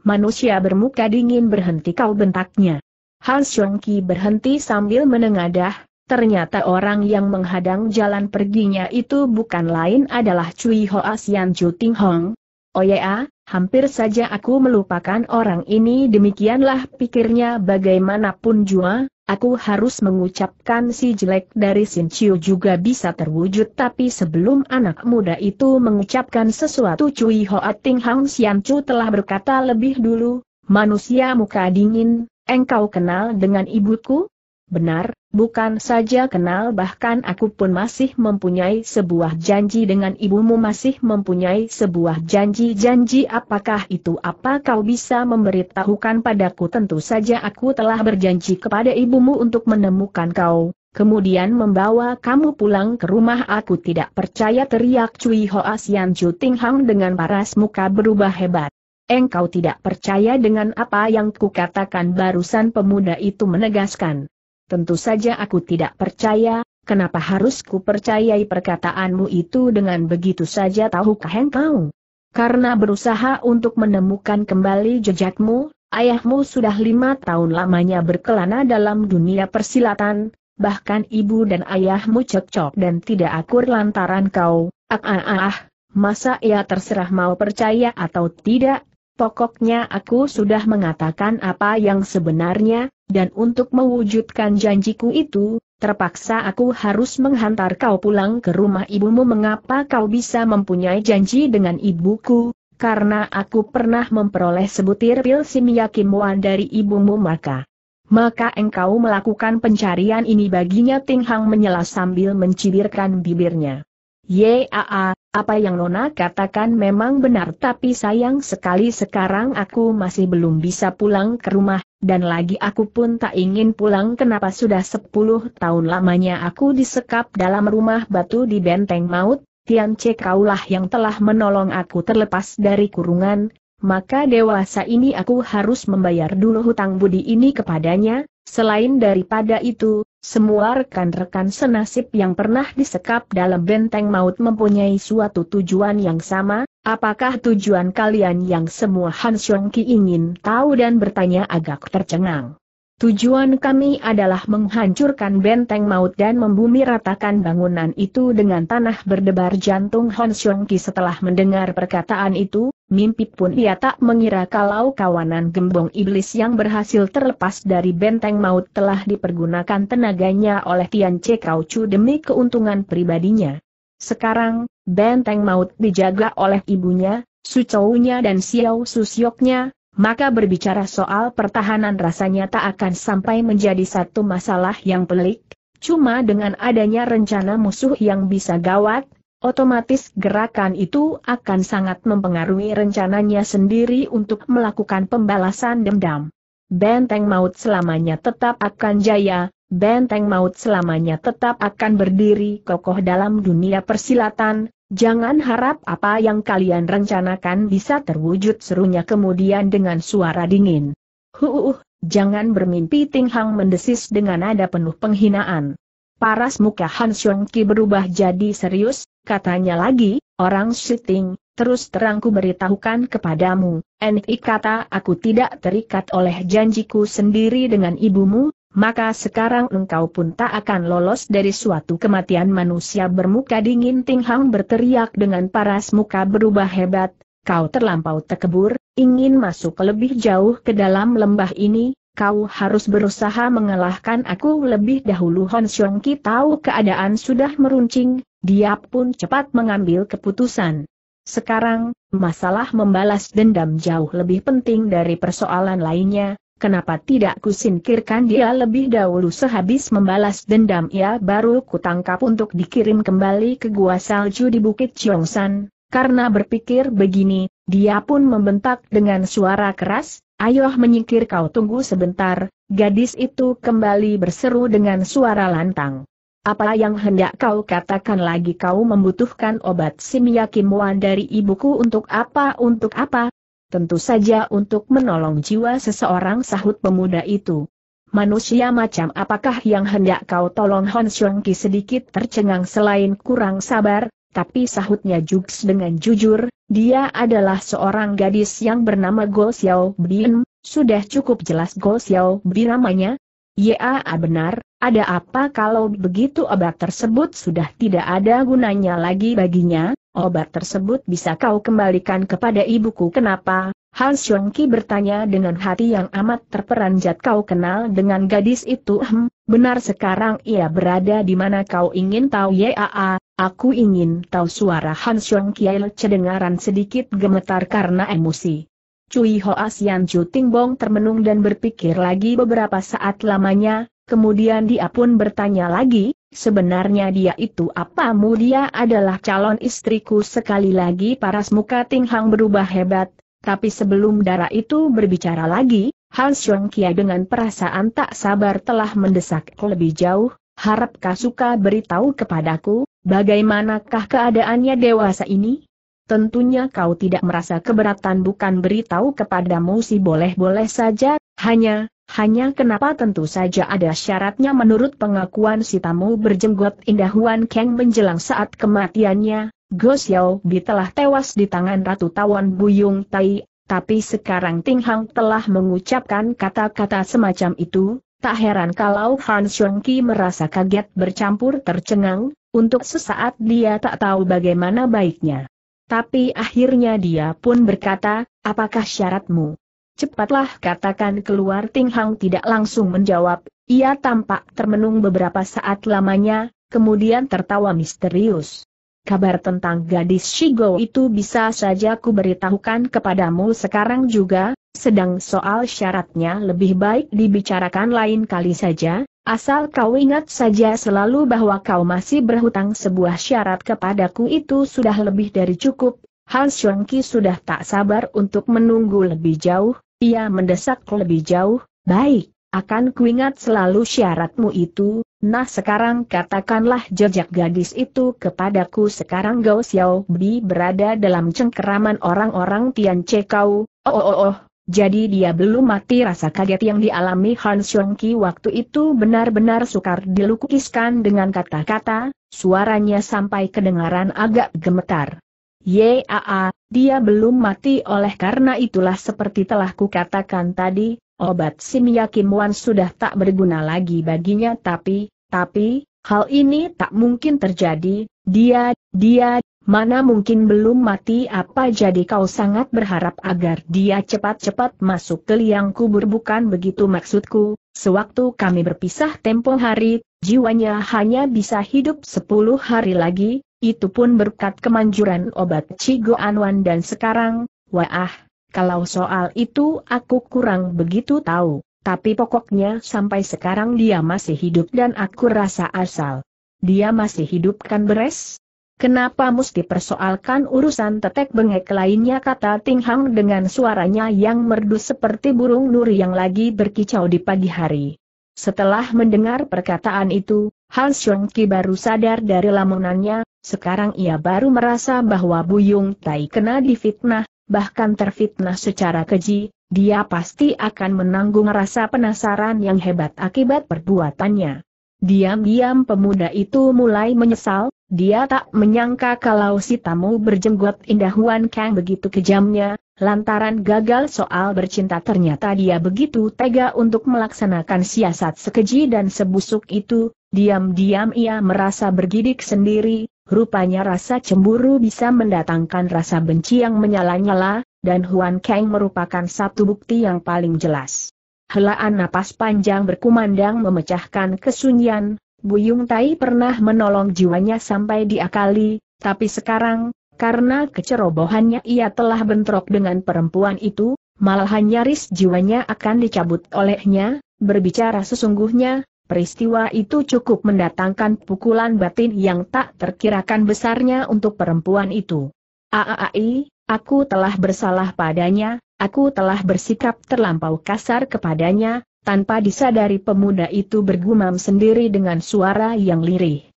[SPEAKER 1] Manusia bermuka dingin berhenti kau bentaknya. Han Xiong Ki berhenti sambil menengadah, Ternyata orang yang menghadang jalan perginya itu bukan lain adalah Cui Hoa Sian Chu Ting Hong. Oya, Hampir saja aku melupakan orang ini demikianlah pikirnya bagaimanapun jua, aku harus mengucapkan si jelek dari Sin Chiu juga bisa terwujud tapi sebelum anak muda itu mengucapkan sesuatu Cui Hoa Ting Hang Sian Chu telah berkata lebih dulu, manusia muka dingin, engkau kenal dengan ibuku? Benar, bukan saja kenal bahkan aku pun masih mempunyai sebuah janji dengan ibumu masih mempunyai sebuah janji-janji apakah itu apa kau bisa memberitahukan padaku tentu saja aku telah berjanji kepada ibumu untuk menemukan kau, kemudian membawa kamu pulang ke rumah aku tidak percaya teriak Cui Hoa Sian Chu Ting Hang dengan paras muka berubah hebat. Engkau tidak percaya dengan apa yang kukatakan barusan pemuda itu menegaskan tentu saja aku tidak percaya, kenapa harus ku percayai perkataanmu itu dengan begitu saja tahukah engkau? Karena berusaha untuk menemukan kembali jejakmu, ayahmu sudah lima tahun lamanya berkelana dalam dunia persilatan, bahkan ibu dan ayahmu cekcok dan tidak akur lantaran kau, ah ah ah, ah. masa ia terserah mau percaya atau tidak, Pokoknya aku sudah mengatakan apa yang sebenarnya, dan untuk mewujudkan janjiku itu, terpaksa aku harus menghantar kau pulang ke rumah ibumu. Mengapa kau bisa mempunyai janji dengan ibuku? Karena aku pernah memperoleh sebutir pil simiakimuan dari ibumu maka. Maka engkau melakukan pencarian ini baginya Ting Hang menyela sambil mencibirkan bibirnya. Yaa, apa yang Nona katakan memang benar tapi sayang sekali sekarang aku masih belum bisa pulang ke rumah, dan lagi aku pun tak ingin pulang kenapa sudah 10 tahun lamanya aku disekap dalam rumah batu di benteng maut, Tian Che kaulah yang telah menolong aku terlepas dari kurungan, maka dewasa ini aku harus membayar dulu hutang budi ini kepadanya, selain daripada itu, semua rekan-rekan senasib yang pernah disekap dalam benteng maut mempunyai suatu tujuan yang sama, apakah tujuan kalian yang semua Han Xiongki ingin tahu dan bertanya agak tercengang. Tujuan kami adalah menghancurkan benteng maut dan membumi ratakan bangunan itu dengan tanah berdebar jantung Hon Xiong Ki setelah mendengar perkataan itu, mimpi pun ia tak mengira kalau kawanan gembong iblis yang berhasil terlepas dari benteng maut telah dipergunakan tenaganya oleh Tian Che Kau Chu demi keuntungan pribadinya. Sekarang, benteng maut dijaga oleh ibunya, sucowunya dan Xiao Susyoknya, maka berbicara soal pertahanan rasanya tak akan sampai menjadi satu masalah yang pelik, cuma dengan adanya rencana musuh yang bisa gawat, otomatis gerakan itu akan sangat mempengaruhi rencananya sendiri untuk melakukan pembalasan dendam. Benteng maut selamanya tetap akan jaya, benteng maut selamanya tetap akan berdiri kokoh dalam dunia persilatan, Jangan harap apa yang kalian rencanakan bisa terwujud serunya kemudian dengan suara dingin. Huuh, jangan bermimpi Ting Hang mendesis dengan nada penuh penghinaan. Paras muka Han Xiong Ki berubah jadi serius, katanya lagi, orang syuting, terus terangku beritahukan kepadamu, Nik kata aku tidak terikat oleh janjiku sendiri dengan ibumu, maka sekarang engkau pun tak akan lolos dari suatu kematian manusia bermuka dingin Ting Hang berteriak dengan paras muka berubah hebat, kau terlampau tekebur, ingin masuk lebih jauh ke dalam lembah ini, kau harus berusaha mengalahkan aku lebih dahulu Hon Xiong Ki tahu keadaan sudah meruncing, dia pun cepat mengambil keputusan. Sekarang, masalah membalas dendam jauh lebih penting dari persoalan lainnya, Kenapa tidak kusingkirkan dia lebih dahulu sehabis membalas dendam ia baru kutangkap untuk dikirim kembali ke gua salju di Bukit Cheongsan, karena berpikir begini, dia pun membentak dengan suara keras, ayoh menyingkir kau tunggu sebentar, gadis itu kembali berseru dengan suara lantang. Apa yang hendak kau katakan lagi kau membutuhkan obat simya kimuan dari ibuku untuk apa untuk apa, Tentu saja untuk menolong jiwa seseorang sahut pemuda itu. Manusia macam apakah yang hendak kau tolong Hon Xiong Ki sedikit tercengang selain kurang sabar, tapi sahutnya Jugs dengan jujur, dia adalah seorang gadis yang bernama Go Xiao Bin, sudah cukup jelas Go Xiao Bin namanya, Ya benar, ada apa kalau begitu obat tersebut sudah tidak ada gunanya lagi baginya, Obat tersebut bisa kau kembalikan kepada ibuku kenapa? Han Xiongqi bertanya dengan hati yang amat terperanjat kau kenal dengan gadis itu hmm, benar sekarang ia berada di mana kau ingin tahu yaa, aku ingin tahu suara Han Xiongqi cedengaran sedikit gemetar karena emosi. Cui Hoa Sian Chu Bong termenung dan berpikir lagi beberapa saat lamanya, kemudian dia pun bertanya lagi, Sebenarnya dia itu apa? Mu dia adalah calon istriku sekali lagi paras muka Ting Hang berubah hebat, tapi sebelum darah itu berbicara lagi, Han Xiong Kia dengan perasaan tak sabar telah mendesak lebih jauh, harap suka beritahu kepadaku, bagaimanakah keadaannya dewasa ini? Tentunya kau tidak merasa keberatan bukan beritahu kepadamu si boleh-boleh saja, hanya, hanya kenapa tentu saja ada syaratnya menurut pengakuan si tamu berjenggot indah Huan Kang menjelang saat kematiannya, Go Xiao Bi telah tewas di tangan Ratu Tawan Buyung Tai, tapi sekarang Ting Hang telah mengucapkan kata-kata semacam itu, tak heran kalau Han Xiong Ki merasa kaget bercampur tercengang, untuk sesaat dia tak tahu bagaimana baiknya. Tapi akhirnya dia pun berkata, apakah syaratmu? cepatlah katakan keluar Ting Hang tidak langsung menjawab, ia tampak termenung beberapa saat lamanya, kemudian tertawa misterius. Kabar tentang gadis Shigo itu bisa saja ku beritahukan kepadamu sekarang juga, sedang soal syaratnya lebih baik dibicarakan lain kali saja, asal kau ingat saja selalu bahwa kau masih berhutang sebuah syarat kepadaku itu sudah lebih dari cukup, Hans Ki sudah tak sabar untuk menunggu lebih jauh, ia mendesak lebih jauh, baik, akan kuingat selalu syaratmu itu, nah sekarang katakanlah jejak gadis itu kepadaku sekarang Gao Xiao Bi berada dalam cengkeraman orang-orang Tian Kau, oh oh oh, oh. Jadi dia belum mati rasa kaget yang dialami Han Ki waktu itu benar-benar sukar dilukiskan dengan kata-kata, suaranya sampai kedengaran agak gemetar. Yaa, dia belum mati oleh karena itulah seperti telah kukatakan tadi, obat Simyakim Wan sudah tak berguna lagi baginya tapi, tapi, hal ini tak mungkin terjadi, dia, dia, Mana mungkin belum mati apa jadi kau sangat berharap agar dia cepat-cepat masuk ke liang kubur bukan begitu maksudku, sewaktu kami berpisah tempo hari, jiwanya hanya bisa hidup 10 hari lagi, itu pun berkat kemanjuran obat Cigo Anwan dan sekarang, wah, kalau soal itu aku kurang begitu tahu, tapi pokoknya sampai sekarang dia masih hidup dan aku rasa asal. Dia masih hidup kan beres? Kenapa mesti persoalkan urusan tetek bengek lainnya kata Ting Hang dengan suaranya yang merdu seperti burung nuri yang lagi berkicau di pagi hari. Setelah mendengar perkataan itu, Han Xiong Ki baru sadar dari lamunannya, sekarang ia baru merasa bahwa Bu Yung Tai kena difitnah, bahkan terfitnah secara keji, dia pasti akan menanggung rasa penasaran yang hebat akibat perbuatannya. Diam-diam pemuda itu mulai menyesal, dia tak menyangka kalau si tamu berjenggot indah Huan Kang begitu kejamnya, lantaran gagal soal bercinta ternyata dia begitu tega untuk melaksanakan siasat sekeji dan sebusuk itu, diam-diam ia merasa bergidik sendiri, rupanya rasa cemburu bisa mendatangkan rasa benci yang menyala-nyala, dan Huan Kang merupakan satu bukti yang paling jelas helaan napas panjang berkumandang memecahkan kesunyian, Buyung Tai pernah menolong jiwanya sampai diakali, tapi sekarang, karena kecerobohannya ia telah bentrok dengan perempuan itu, malahan nyaris jiwanya akan dicabut olehnya, berbicara sesungguhnya, peristiwa itu cukup mendatangkan pukulan batin yang tak terkirakan besarnya untuk perempuan itu. Aai, aku telah bersalah padanya, aku telah bersikap terlampau kasar kepadanya, tanpa disadari pemuda itu bergumam sendiri dengan suara yang lirih.